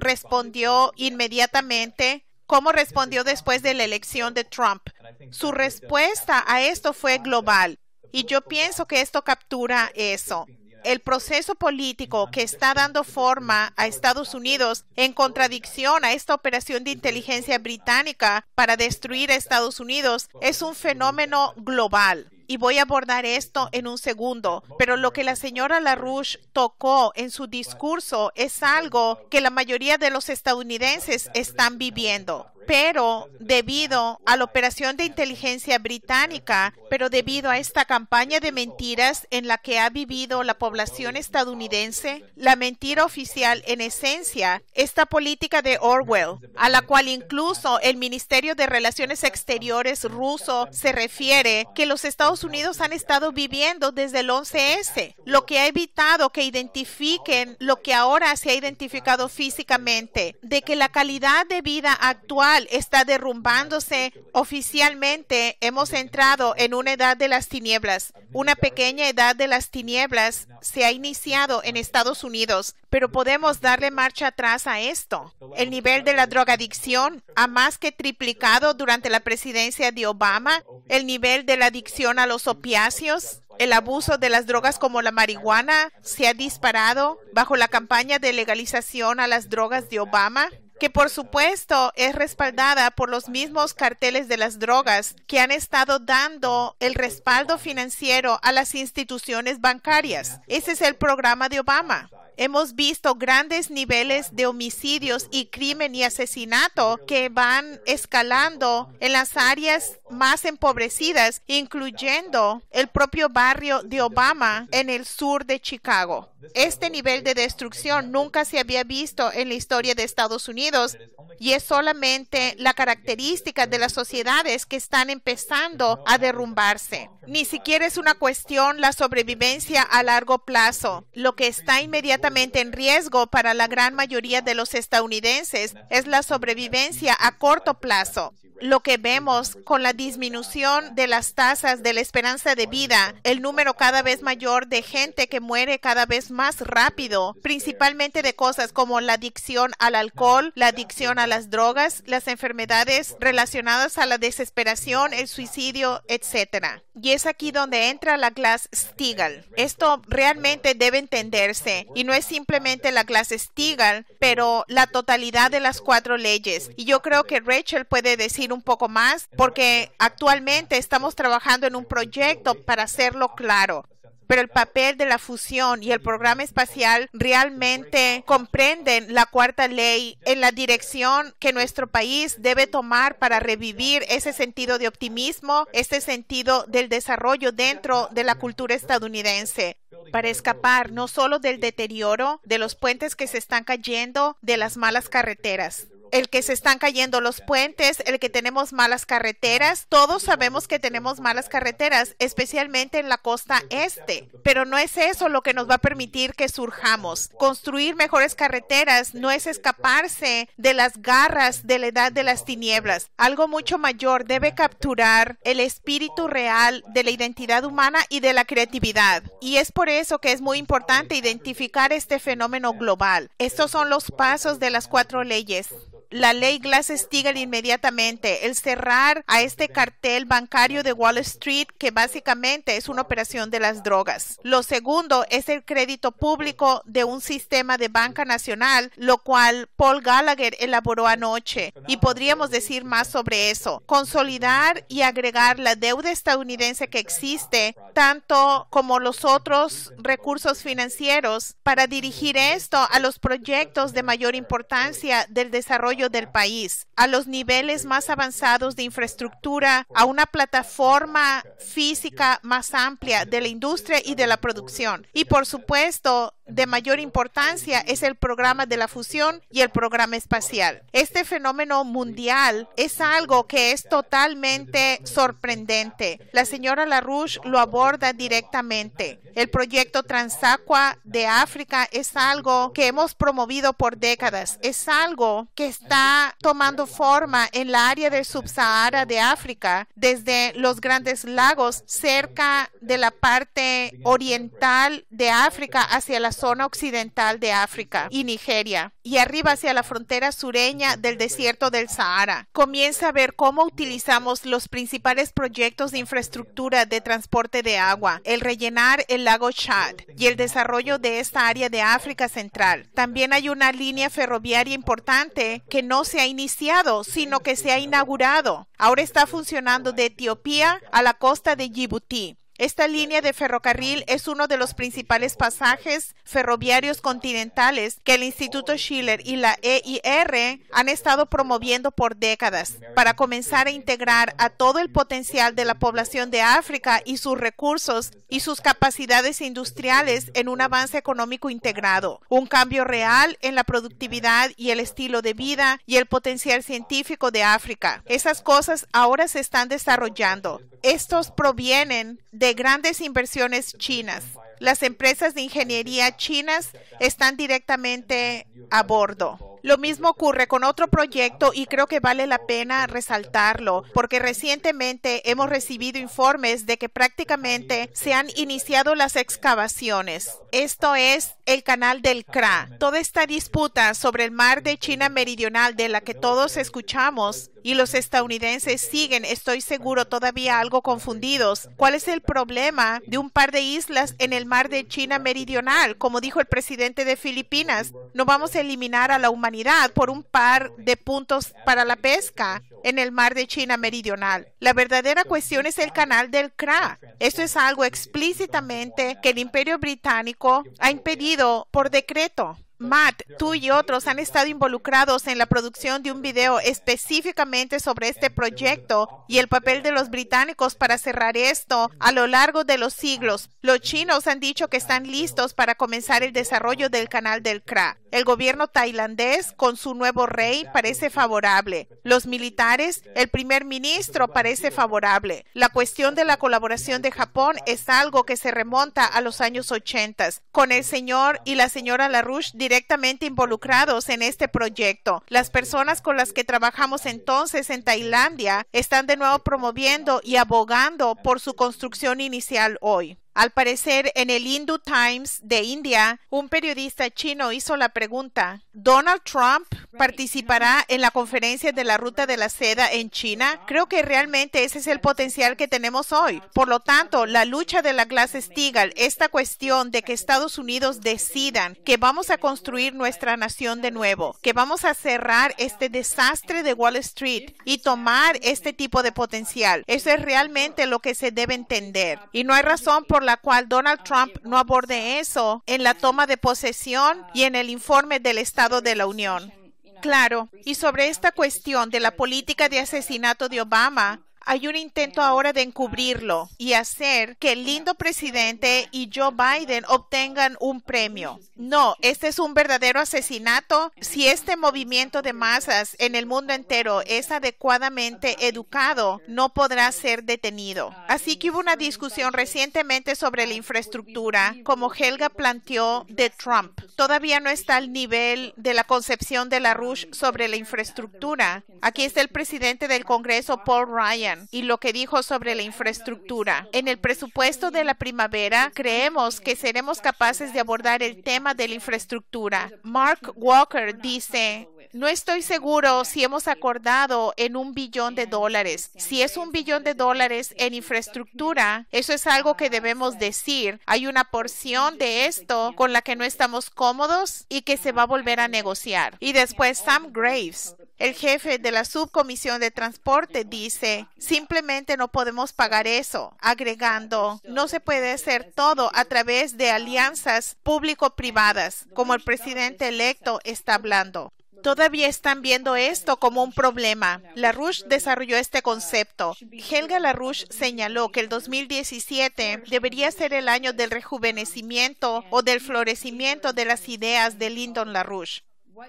respondió inmediatamente como respondió después de la elección de Trump. Su respuesta a esto fue global y yo pienso que esto captura eso. El proceso político que está dando forma a Estados Unidos en contradicción a esta operación de inteligencia británica para destruir a Estados Unidos es un fenómeno global y voy a abordar esto en un segundo, pero lo que la señora LaRouche tocó en su discurso es algo que la mayoría de los estadounidenses están viviendo pero debido a la operación de inteligencia británica, pero debido a esta campaña de mentiras en la que ha vivido la población estadounidense, la mentira oficial en esencia, esta política de Orwell, a la cual incluso el Ministerio de Relaciones Exteriores ruso se refiere, que los Estados Unidos han estado viviendo desde el 11S, lo que ha evitado que identifiquen lo que ahora se ha identificado físicamente, de que la calidad de vida actual está derrumbándose oficialmente. Hemos entrado en una edad de las tinieblas. Una pequeña edad de las tinieblas se ha iniciado en Estados Unidos, pero podemos darle marcha atrás a esto. El nivel de la drogadicción ha más que triplicado durante la presidencia de Obama. El nivel de la adicción a los opiáceos el abuso de las drogas como la marihuana se ha disparado bajo la campaña de legalización a las drogas de Obama que por supuesto es respaldada por los mismos carteles de las drogas que han estado dando el respaldo financiero a las instituciones bancarias. Ese es el programa de Obama. Hemos visto grandes niveles de homicidios y crimen y asesinato que van escalando en las áreas más empobrecidas, incluyendo el propio barrio de Obama en el sur de Chicago. Este nivel de destrucción nunca se había visto en la historia de Estados Unidos y es solamente la característica de las sociedades que están empezando a derrumbarse. Ni siquiera es una cuestión la sobrevivencia a largo plazo. Lo que está inmediatamente en riesgo para la gran mayoría de los estadounidenses es la sobrevivencia a corto plazo. Lo que vemos con la disminución de las tasas de la esperanza de vida, el número cada vez mayor de gente que muere cada vez más rápido, principalmente de cosas como la adicción al alcohol, la adicción a las drogas, las enfermedades relacionadas a la desesperación, el suicidio, etc. Y es aquí donde entra la Glass Steagall. Esto realmente debe entenderse y no es simplemente la clase Stigall, pero la totalidad de las cuatro leyes. Y yo creo que Rachel puede decir un poco más porque actualmente estamos trabajando en un proyecto para hacerlo claro pero el papel de la fusión y el programa espacial realmente comprenden la cuarta ley en la dirección que nuestro país debe tomar para revivir ese sentido de optimismo, ese sentido del desarrollo dentro de la cultura estadounidense para escapar no solo del deterioro, de los puentes que se están cayendo, de las malas carreteras el que se están cayendo los puentes, el que tenemos malas carreteras. Todos sabemos que tenemos malas carreteras, especialmente en la costa este, pero no es eso lo que nos va a permitir que surjamos. Construir mejores carreteras no es escaparse de las garras de la edad de las tinieblas. Algo mucho mayor debe capturar el espíritu real de la identidad humana y de la creatividad. Y es por eso que es muy importante identificar este fenómeno global. Estos son los pasos de las cuatro leyes la ley Glass-Steagall inmediatamente, el cerrar a este cartel bancario de Wall Street que básicamente es una operación de las drogas. Lo segundo es el crédito público de un sistema de banca nacional, lo cual Paul Gallagher elaboró anoche y podríamos decir más sobre eso. Consolidar y agregar la deuda estadounidense que existe, tanto como los otros recursos financieros, para dirigir esto a los proyectos de mayor importancia del desarrollo del país, a los niveles más avanzados de infraestructura, a una plataforma física más amplia de la industria y de la producción. Y por supuesto, de mayor importancia es el programa de la fusión y el programa espacial. Este fenómeno mundial es algo que es totalmente sorprendente. La señora LaRouche lo aborda directamente. El proyecto TransAqua de África es algo que hemos promovido por décadas. Es algo que está está tomando forma en la área del subsahara de África, desde los grandes lagos cerca de la parte oriental de África hacia la zona occidental de África y Nigeria, y arriba hacia la frontera sureña del desierto del Sahara. Comienza a ver cómo utilizamos los principales proyectos de infraestructura de transporte de agua, el rellenar el lago Chad y el desarrollo de esta área de África Central. También hay una línea ferroviaria importante que que no se ha iniciado, sino que se ha inaugurado. Ahora está funcionando de Etiopía a la costa de Djibouti. Esta línea de ferrocarril es uno de los principales pasajes ferroviarios continentales que el Instituto Schiller y la EIR han estado promoviendo por décadas para comenzar a integrar a todo el potencial de la población de África y sus recursos y sus capacidades industriales en un avance económico integrado, un cambio real en la productividad y el estilo de vida y el potencial científico de África. Esas cosas ahora se están desarrollando. Estos provienen de de grandes inversiones chinas. Las empresas de ingeniería chinas están directamente a bordo. Lo mismo ocurre con otro proyecto y creo que vale la pena resaltarlo, porque recientemente hemos recibido informes de que prácticamente se han iniciado las excavaciones. Esto es el canal del Kra. Toda esta disputa sobre el mar de China Meridional de la que todos escuchamos y los estadounidenses siguen, estoy seguro, todavía algo confundidos. ¿Cuál es el problema de un par de islas en el mar de China Meridional? Como dijo el presidente de Filipinas, no vamos a eliminar a la humanidad por un par de puntos para la pesca en el mar de China Meridional. La verdadera cuestión es el canal del Kra. Esto es algo explícitamente que el imperio británico ha impedido por decreto. Matt, tú y otros han estado involucrados en la producción de un video específicamente sobre este proyecto y el papel de los británicos para cerrar esto a lo largo de los siglos. Los chinos han dicho que están listos para comenzar el desarrollo del canal del Kra. El gobierno tailandés, con su nuevo rey, parece favorable. Los militares, el primer ministro parece favorable. La cuestión de la colaboración de Japón es algo que se remonta a los años 80, con el señor y la señora LaRouche directamente involucrados en este proyecto. Las personas con las que trabajamos entonces en Tailandia están de nuevo promoviendo y abogando por su construcción inicial hoy. Al parecer, en el Hindu Times de India, un periodista chino hizo la pregunta, ¿Donald Trump participará en la conferencia de la Ruta de la Seda en China? Creo que realmente ese es el potencial que tenemos hoy. Por lo tanto, la lucha de la clase steagall esta cuestión de que Estados Unidos decidan que vamos a construir nuestra nación de nuevo, que vamos a cerrar este desastre de Wall Street y tomar este tipo de potencial. Eso es realmente lo que se debe entender. Y no hay razón por la cual Donald ah, Trump no aborde eso en la toma de posesión ah. y en el informe del Estado de la Unión. Claro, y sobre esta cuestión de la política de asesinato de Obama, hay un intento ahora de encubrirlo y hacer que el lindo presidente y Joe Biden obtengan un premio. No, este es un verdadero asesinato. Si este movimiento de masas en el mundo entero es adecuadamente educado, no podrá ser detenido. Así que hubo una discusión recientemente sobre la infraestructura, como Helga planteó, de Trump. Todavía no está al nivel de la concepción de la Rush sobre la infraestructura. Aquí está el presidente del Congreso, Paul Ryan y lo que dijo sobre la infraestructura. En el presupuesto de la primavera, creemos que seremos capaces de abordar el tema de la infraestructura. Mark Walker dice, no estoy seguro si hemos acordado en un billón de dólares. Si es un billón de dólares en infraestructura, eso es algo que debemos decir. Hay una porción de esto con la que no estamos cómodos y que se va a volver a negociar. Y después Sam Graves el jefe de la subcomisión de transporte dice, simplemente no podemos pagar eso, agregando, no se puede hacer todo a través de alianzas público-privadas, como el presidente electo está hablando. Todavía están viendo esto como un problema. LaRouche desarrolló este concepto. Helga LaRouche señaló que el 2017 debería ser el año del rejuvenecimiento o del florecimiento de las ideas de Lyndon LaRouche.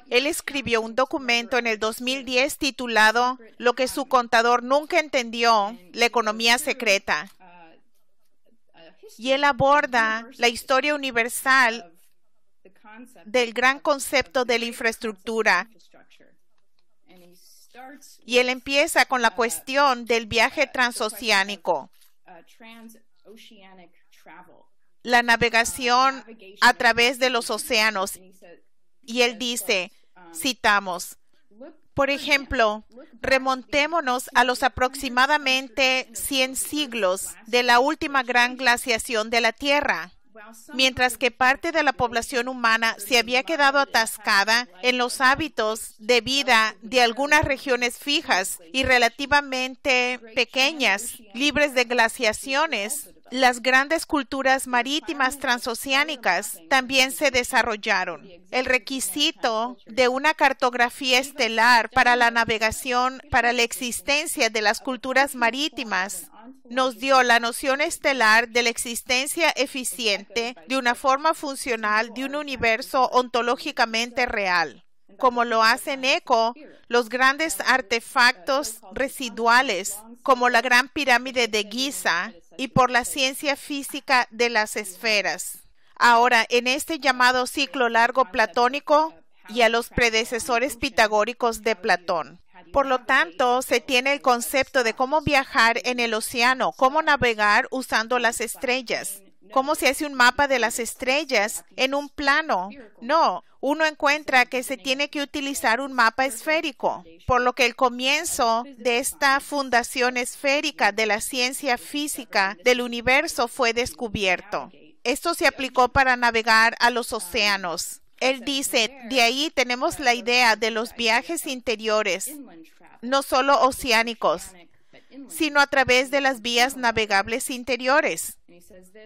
Él escribió un documento en el 2010 titulado Lo que su contador nunca entendió, la economía secreta. Y él aborda la historia universal del gran concepto de la infraestructura. Y él empieza con la cuestión del viaje transoceánico, la navegación a través de los océanos. Y él dice, citamos, por ejemplo, remontémonos a los aproximadamente 100 siglos de la última gran glaciación de la Tierra mientras que parte de la población humana se había quedado atascada en los hábitos de vida de algunas regiones fijas y relativamente pequeñas, libres de glaciaciones, las grandes culturas marítimas transoceánicas también se desarrollaron. El requisito de una cartografía estelar para la navegación, para la existencia de las culturas marítimas, nos dio la noción estelar de la existencia eficiente de una forma funcional de un universo ontológicamente real, como lo hacen eco los grandes artefactos residuales, como la Gran Pirámide de Giza, y por la ciencia física de las esferas. Ahora, en este llamado ciclo largo platónico y a los predecesores pitagóricos de Platón. Por lo tanto, se tiene el concepto de cómo viajar en el océano, cómo navegar usando las estrellas. ¿Cómo se hace un mapa de las estrellas en un plano? No, uno encuentra que se tiene que utilizar un mapa esférico, por lo que el comienzo de esta fundación esférica de la ciencia física del universo fue descubierto. Esto se aplicó para navegar a los océanos. Él dice, de ahí tenemos la idea de los viajes interiores, no solo oceánicos, sino a través de las vías navegables interiores.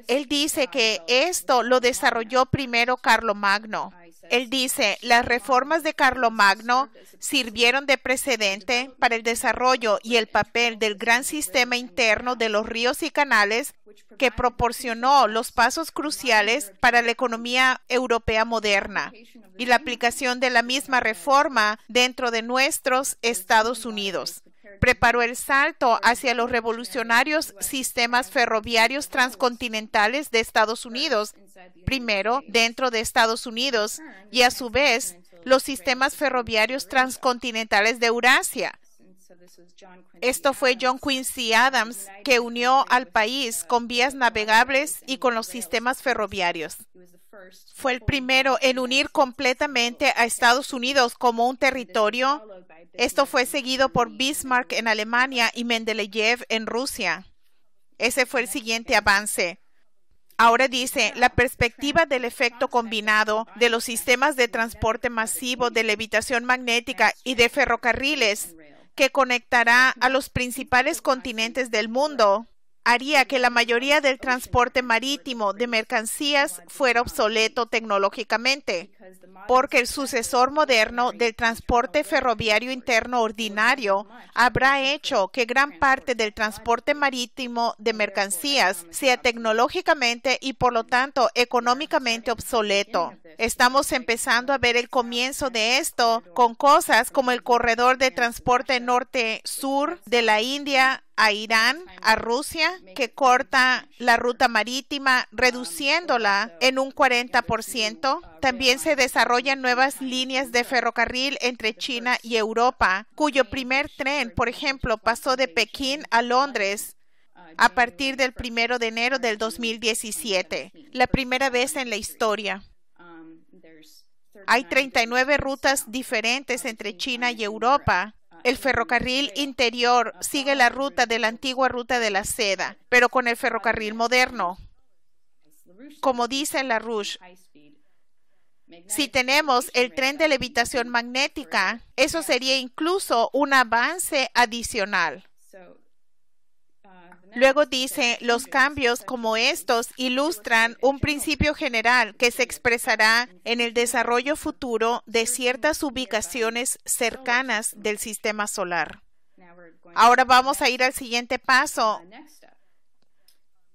Él dice que esto lo desarrolló primero Carlo Magno. Él dice, las reformas de Carlomagno sirvieron de precedente para el desarrollo y el papel del gran sistema interno de los ríos y canales que proporcionó los pasos cruciales para la economía europea moderna y la aplicación de la misma reforma dentro de nuestros Estados Unidos preparó el salto hacia los revolucionarios sistemas ferroviarios transcontinentales de Estados Unidos, primero dentro de Estados Unidos y a su vez los sistemas ferroviarios transcontinentales de Eurasia. Esto fue John Quincy Adams que unió al país con vías navegables y con los sistemas ferroviarios. Fue el primero en unir completamente a Estados Unidos como un territorio. Esto fue seguido por Bismarck en Alemania y Mendeleev en Rusia. Ese fue el siguiente avance. Ahora dice, la perspectiva del efecto combinado de los sistemas de transporte masivo, de levitación magnética y de ferrocarriles que conectará a los principales continentes del mundo haría que la mayoría del transporte marítimo de mercancías fuera obsoleto tecnológicamente, porque el sucesor moderno del transporte ferroviario interno ordinario habrá hecho que gran parte del transporte marítimo de mercancías sea tecnológicamente y por lo tanto económicamente obsoleto. Estamos empezando a ver el comienzo de esto con cosas como el corredor de transporte norte-sur de la India a Irán, a Rusia, que corta la ruta marítima, ah, reduciéndola en un 40%. También se desarrollan nuevas líneas de ferrocarril entre China y Europa, cuyo primer tren, por ejemplo, pasó de Pekín a Londres a partir del 1 de enero del 2017, la primera vez en la historia. Um, Hay 39 rutas diferentes entre China y Europa el ferrocarril interior sigue la ruta de la antigua ruta de la seda, pero con el ferrocarril moderno. Como dice la Rouge, si tenemos el tren de levitación magnética, eso sería incluso un avance adicional. Luego dice, los cambios como estos ilustran un principio general que se expresará en el desarrollo futuro de ciertas ubicaciones cercanas del sistema solar. Ahora vamos a ir al siguiente paso,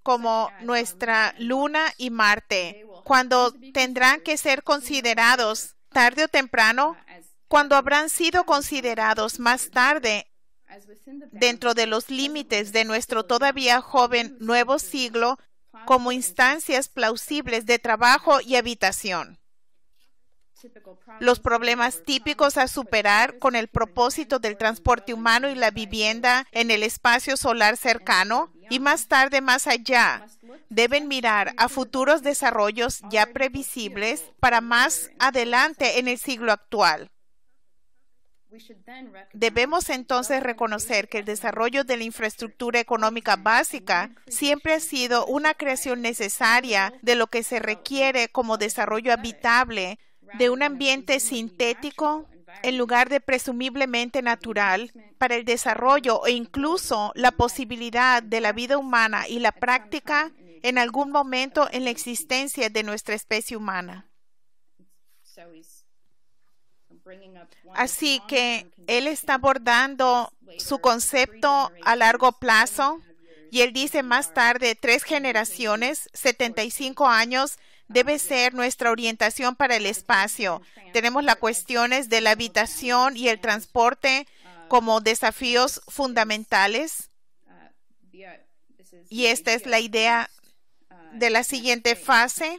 como nuestra Luna y Marte, cuando tendrán que ser considerados tarde o temprano, cuando habrán sido considerados más tarde dentro de los límites de nuestro todavía joven nuevo siglo como instancias plausibles de trabajo y habitación. Los problemas típicos a superar con el propósito del transporte humano y la vivienda en el espacio solar cercano y más tarde más allá deben mirar a futuros desarrollos ya previsibles para más adelante en el siglo actual. Debemos entonces reconocer que el desarrollo de la infraestructura económica básica siempre ha sido una creación necesaria de lo que se requiere como desarrollo habitable de un ambiente sintético en lugar de presumiblemente natural para el desarrollo e incluso la posibilidad de la vida humana y la práctica en algún momento en la existencia de nuestra especie humana. Así que él está abordando su concepto a largo plazo y él dice más tarde, tres generaciones, 75 años, debe ser nuestra orientación para el espacio. Tenemos las cuestiones de la habitación y el transporte uh, como desafíos fundamentales. Uh, y esta es la idea uh, de la siguiente fase.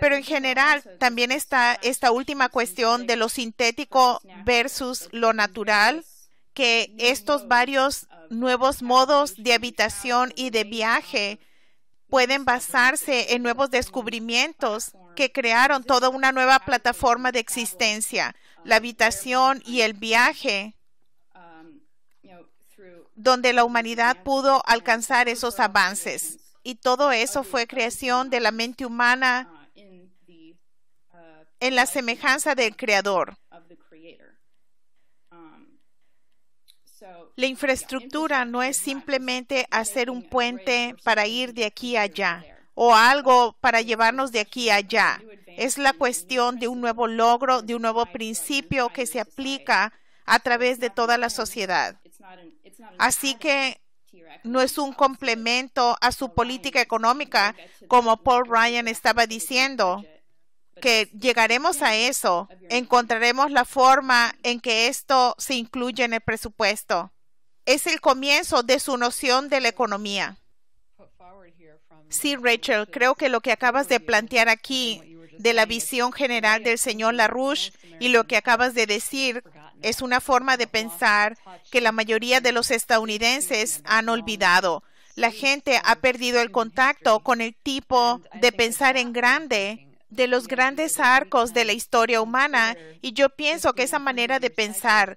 Pero en general también está esta última cuestión de lo sintético versus lo natural, que estos varios nuevos modos de habitación y de viaje pueden basarse en nuevos descubrimientos que crearon toda una nueva plataforma de existencia, la habitación y el viaje, donde la humanidad pudo alcanzar esos avances. Y todo eso fue creación de la mente humana en la semejanza del Creador. Um, la infraestructura no es simplemente hacer un puente para ir de aquí a allá o algo para llevarnos de aquí a allá. Es la cuestión de un nuevo logro, de un nuevo principio que se aplica a través de toda la sociedad. Así que no es un complemento a su política económica, como Paul Ryan estaba diciendo que llegaremos a eso, encontraremos la forma en que esto se incluye en el presupuesto. Es el comienzo de su noción de la economía. Sí, Rachel, creo que lo que acabas de plantear aquí de la visión general del señor LaRouche y lo que acabas de decir es una forma de pensar que la mayoría de los estadounidenses han olvidado. La gente ha perdido el contacto con el tipo de pensar en grande de los grandes arcos de la historia humana y yo pienso que esa manera de pensar,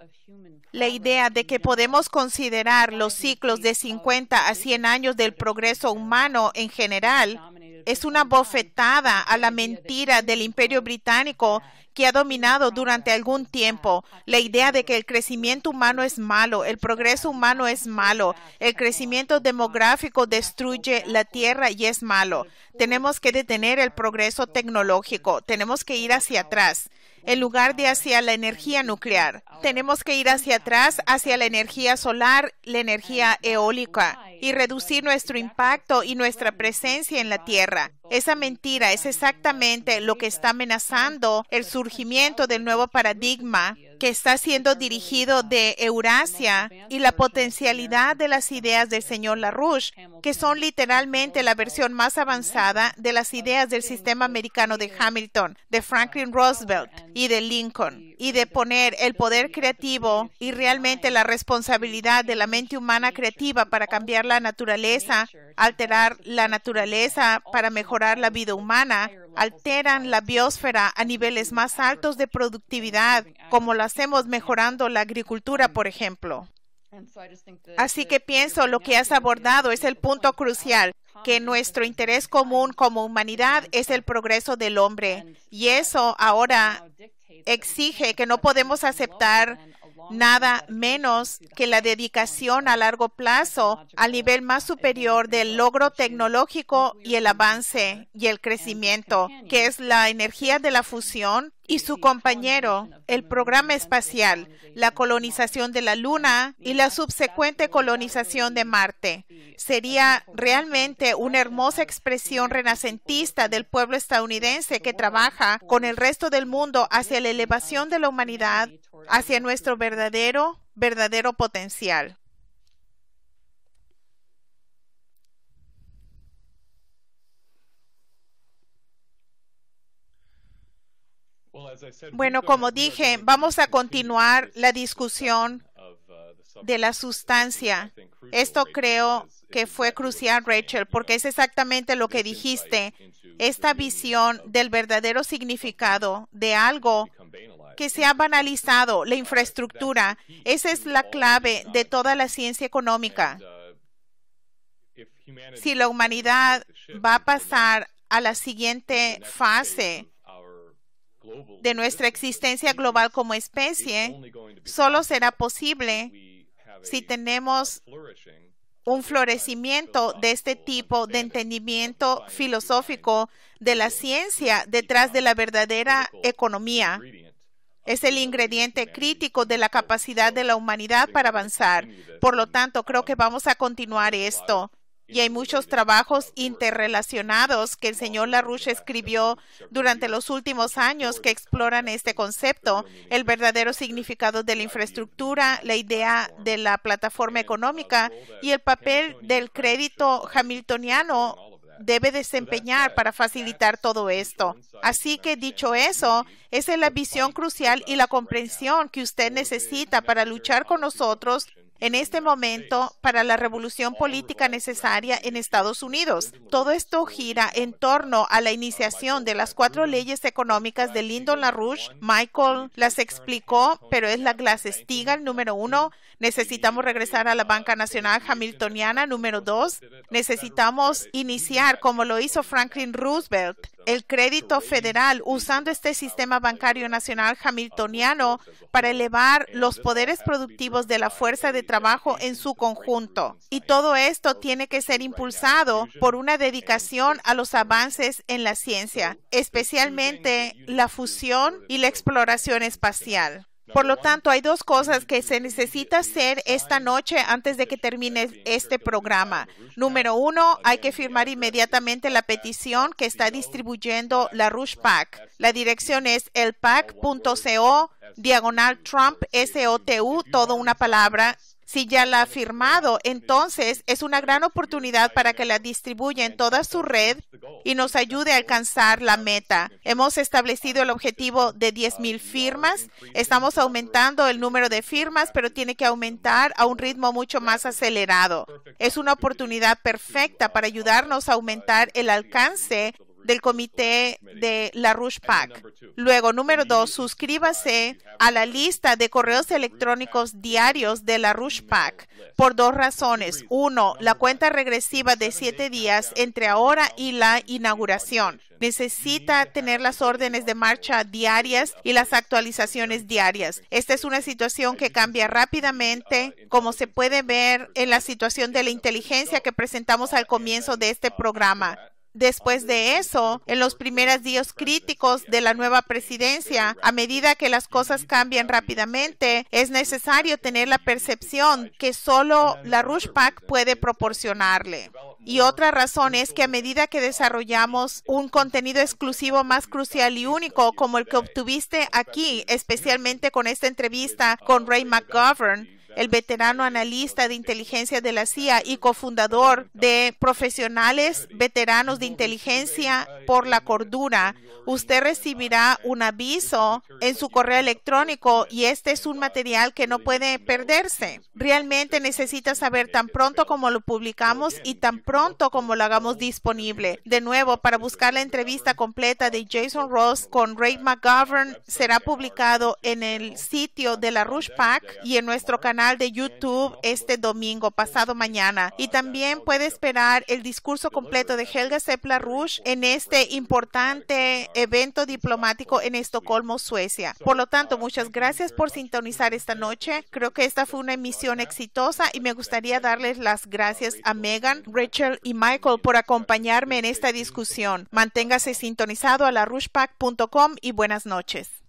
la idea de que podemos considerar los ciclos de 50 a 100 años del progreso humano en general, es una bofetada a la mentira del imperio británico que ha dominado durante algún tiempo la idea de que el crecimiento humano es malo, el progreso humano es malo, el crecimiento demográfico destruye la tierra y es malo. Tenemos que detener el progreso tecnológico, tenemos que ir hacia atrás en lugar de hacia la energía nuclear. Tenemos que ir hacia atrás, hacia la energía solar, la energía eólica y reducir nuestro impacto y nuestra presencia en la Tierra. Esa mentira es exactamente lo que está amenazando el surgimiento del nuevo paradigma que está siendo dirigido de Eurasia y la potencialidad de las ideas del señor LaRouche, que son literalmente la versión más avanzada de las ideas del sistema americano de Hamilton, de Franklin Roosevelt y de Lincoln y de poner el poder creativo y realmente la responsabilidad de la mente humana creativa para cambiar la naturaleza, alterar la naturaleza para mejorar la vida humana, alteran la biosfera a niveles más altos de productividad, como lo hacemos mejorando la agricultura, por ejemplo. Así que pienso lo que has abordado es el punto crucial, que nuestro interés común como humanidad es el progreso del hombre. Y eso ahora exige que no podemos aceptar nada menos que la dedicación a largo plazo al nivel más superior del logro tecnológico y el avance y el crecimiento, que es la energía de la fusión y su compañero, el programa espacial, la colonización de la Luna y la subsecuente colonización de Marte. Sería realmente una hermosa expresión renacentista del pueblo estadounidense que trabaja con el resto del mundo hacia la elevación de la humanidad, hacia nuestro verdadero, verdadero potencial. Bueno, como dije, vamos a continuar la discusión uh, de la sustancia. Esto creo que fue crucial, Rachel, porque es exactamente lo que dijiste, esta visión del verdadero significado de algo que se ha banalizado, la infraestructura. Esa es la clave de toda la ciencia económica. Uh, si la humanidad va a pasar a la siguiente fase de nuestra existencia global como especie solo será posible si tenemos un florecimiento de este tipo de entendimiento filosófico de la ciencia detrás de la verdadera economía. Es el ingrediente crítico de la capacidad de la humanidad para avanzar. Por lo tanto, creo que vamos a continuar esto y hay muchos trabajos interrelacionados que el señor LaRouche escribió durante los últimos años que exploran este concepto, el verdadero significado de la infraestructura, la idea de la plataforma económica y el papel del crédito hamiltoniano debe desempeñar para facilitar todo esto. Así que dicho eso, esa es la visión crucial y la comprensión que usted necesita para luchar con nosotros en este momento para la revolución política necesaria en Estados Unidos. Todo esto gira en torno a la iniciación de las cuatro leyes económicas de Lyndon LaRouche. Michael las explicó, pero es la Glass-Steagall número uno, Necesitamos regresar a la banca nacional hamiltoniana número dos. Necesitamos iniciar, como lo hizo Franklin Roosevelt, el crédito federal usando este sistema bancario nacional hamiltoniano para elevar los poderes productivos de la fuerza de trabajo en su conjunto. Y todo esto tiene que ser impulsado por una dedicación a los avances en la ciencia, especialmente la fusión y la exploración espacial. Por lo tanto, hay dos cosas que se necesita hacer esta noche antes de que termine este programa. Número uno, hay que firmar inmediatamente la petición que está distribuyendo la Rush Pack. La dirección es elpac.co diagonal Trump SOTU, todo una palabra, si ya la ha firmado, entonces es una gran oportunidad para que la distribuya en toda su red y nos ayude a alcanzar la meta. Hemos establecido el objetivo de 10.000 firmas. Estamos aumentando el número de firmas, pero tiene que aumentar a un ritmo mucho más acelerado. Es una oportunidad perfecta para ayudarnos a aumentar el alcance del comité de la Rush Pack. Luego, número dos, suscríbase a la lista de correos electrónicos diarios de la Rush Pack por dos razones. Uno, la cuenta regresiva de siete días entre ahora y la inauguración. Necesita tener las órdenes de marcha diarias y las actualizaciones diarias. Esta es una situación que cambia rápidamente, uh, como se puede ver en la situación de la inteligencia que presentamos al comienzo de este programa. Después de eso, en los primeros días críticos de la nueva presidencia, a medida que las cosas cambian rápidamente, es necesario tener la percepción que solo la Pack puede proporcionarle. Y otra razón es que a medida que desarrollamos un contenido exclusivo más crucial y único como el que obtuviste aquí, especialmente con esta entrevista con Ray McGovern, el veterano analista de inteligencia de la CIA y cofundador de profesionales veteranos de inteligencia por la cordura. Usted recibirá un aviso en su correo electrónico y este es un material que no puede perderse. Realmente necesita saber tan pronto como lo publicamos y tan pronto como lo hagamos disponible. De nuevo, para buscar la entrevista completa de Jason Ross con Ray McGovern será publicado en el sitio de la Rush Pack y en nuestro canal de YouTube este domingo, pasado mañana. Y también puede esperar el discurso completo de Helga Sepla Rush en este importante evento diplomático en Estocolmo, Suecia. Por lo tanto, muchas gracias por sintonizar esta noche. Creo que esta fue una emisión exitosa y me gustaría darles las gracias a Megan, Rachel y Michael por acompañarme en esta discusión. Manténgase sintonizado a larushpack.com y buenas noches.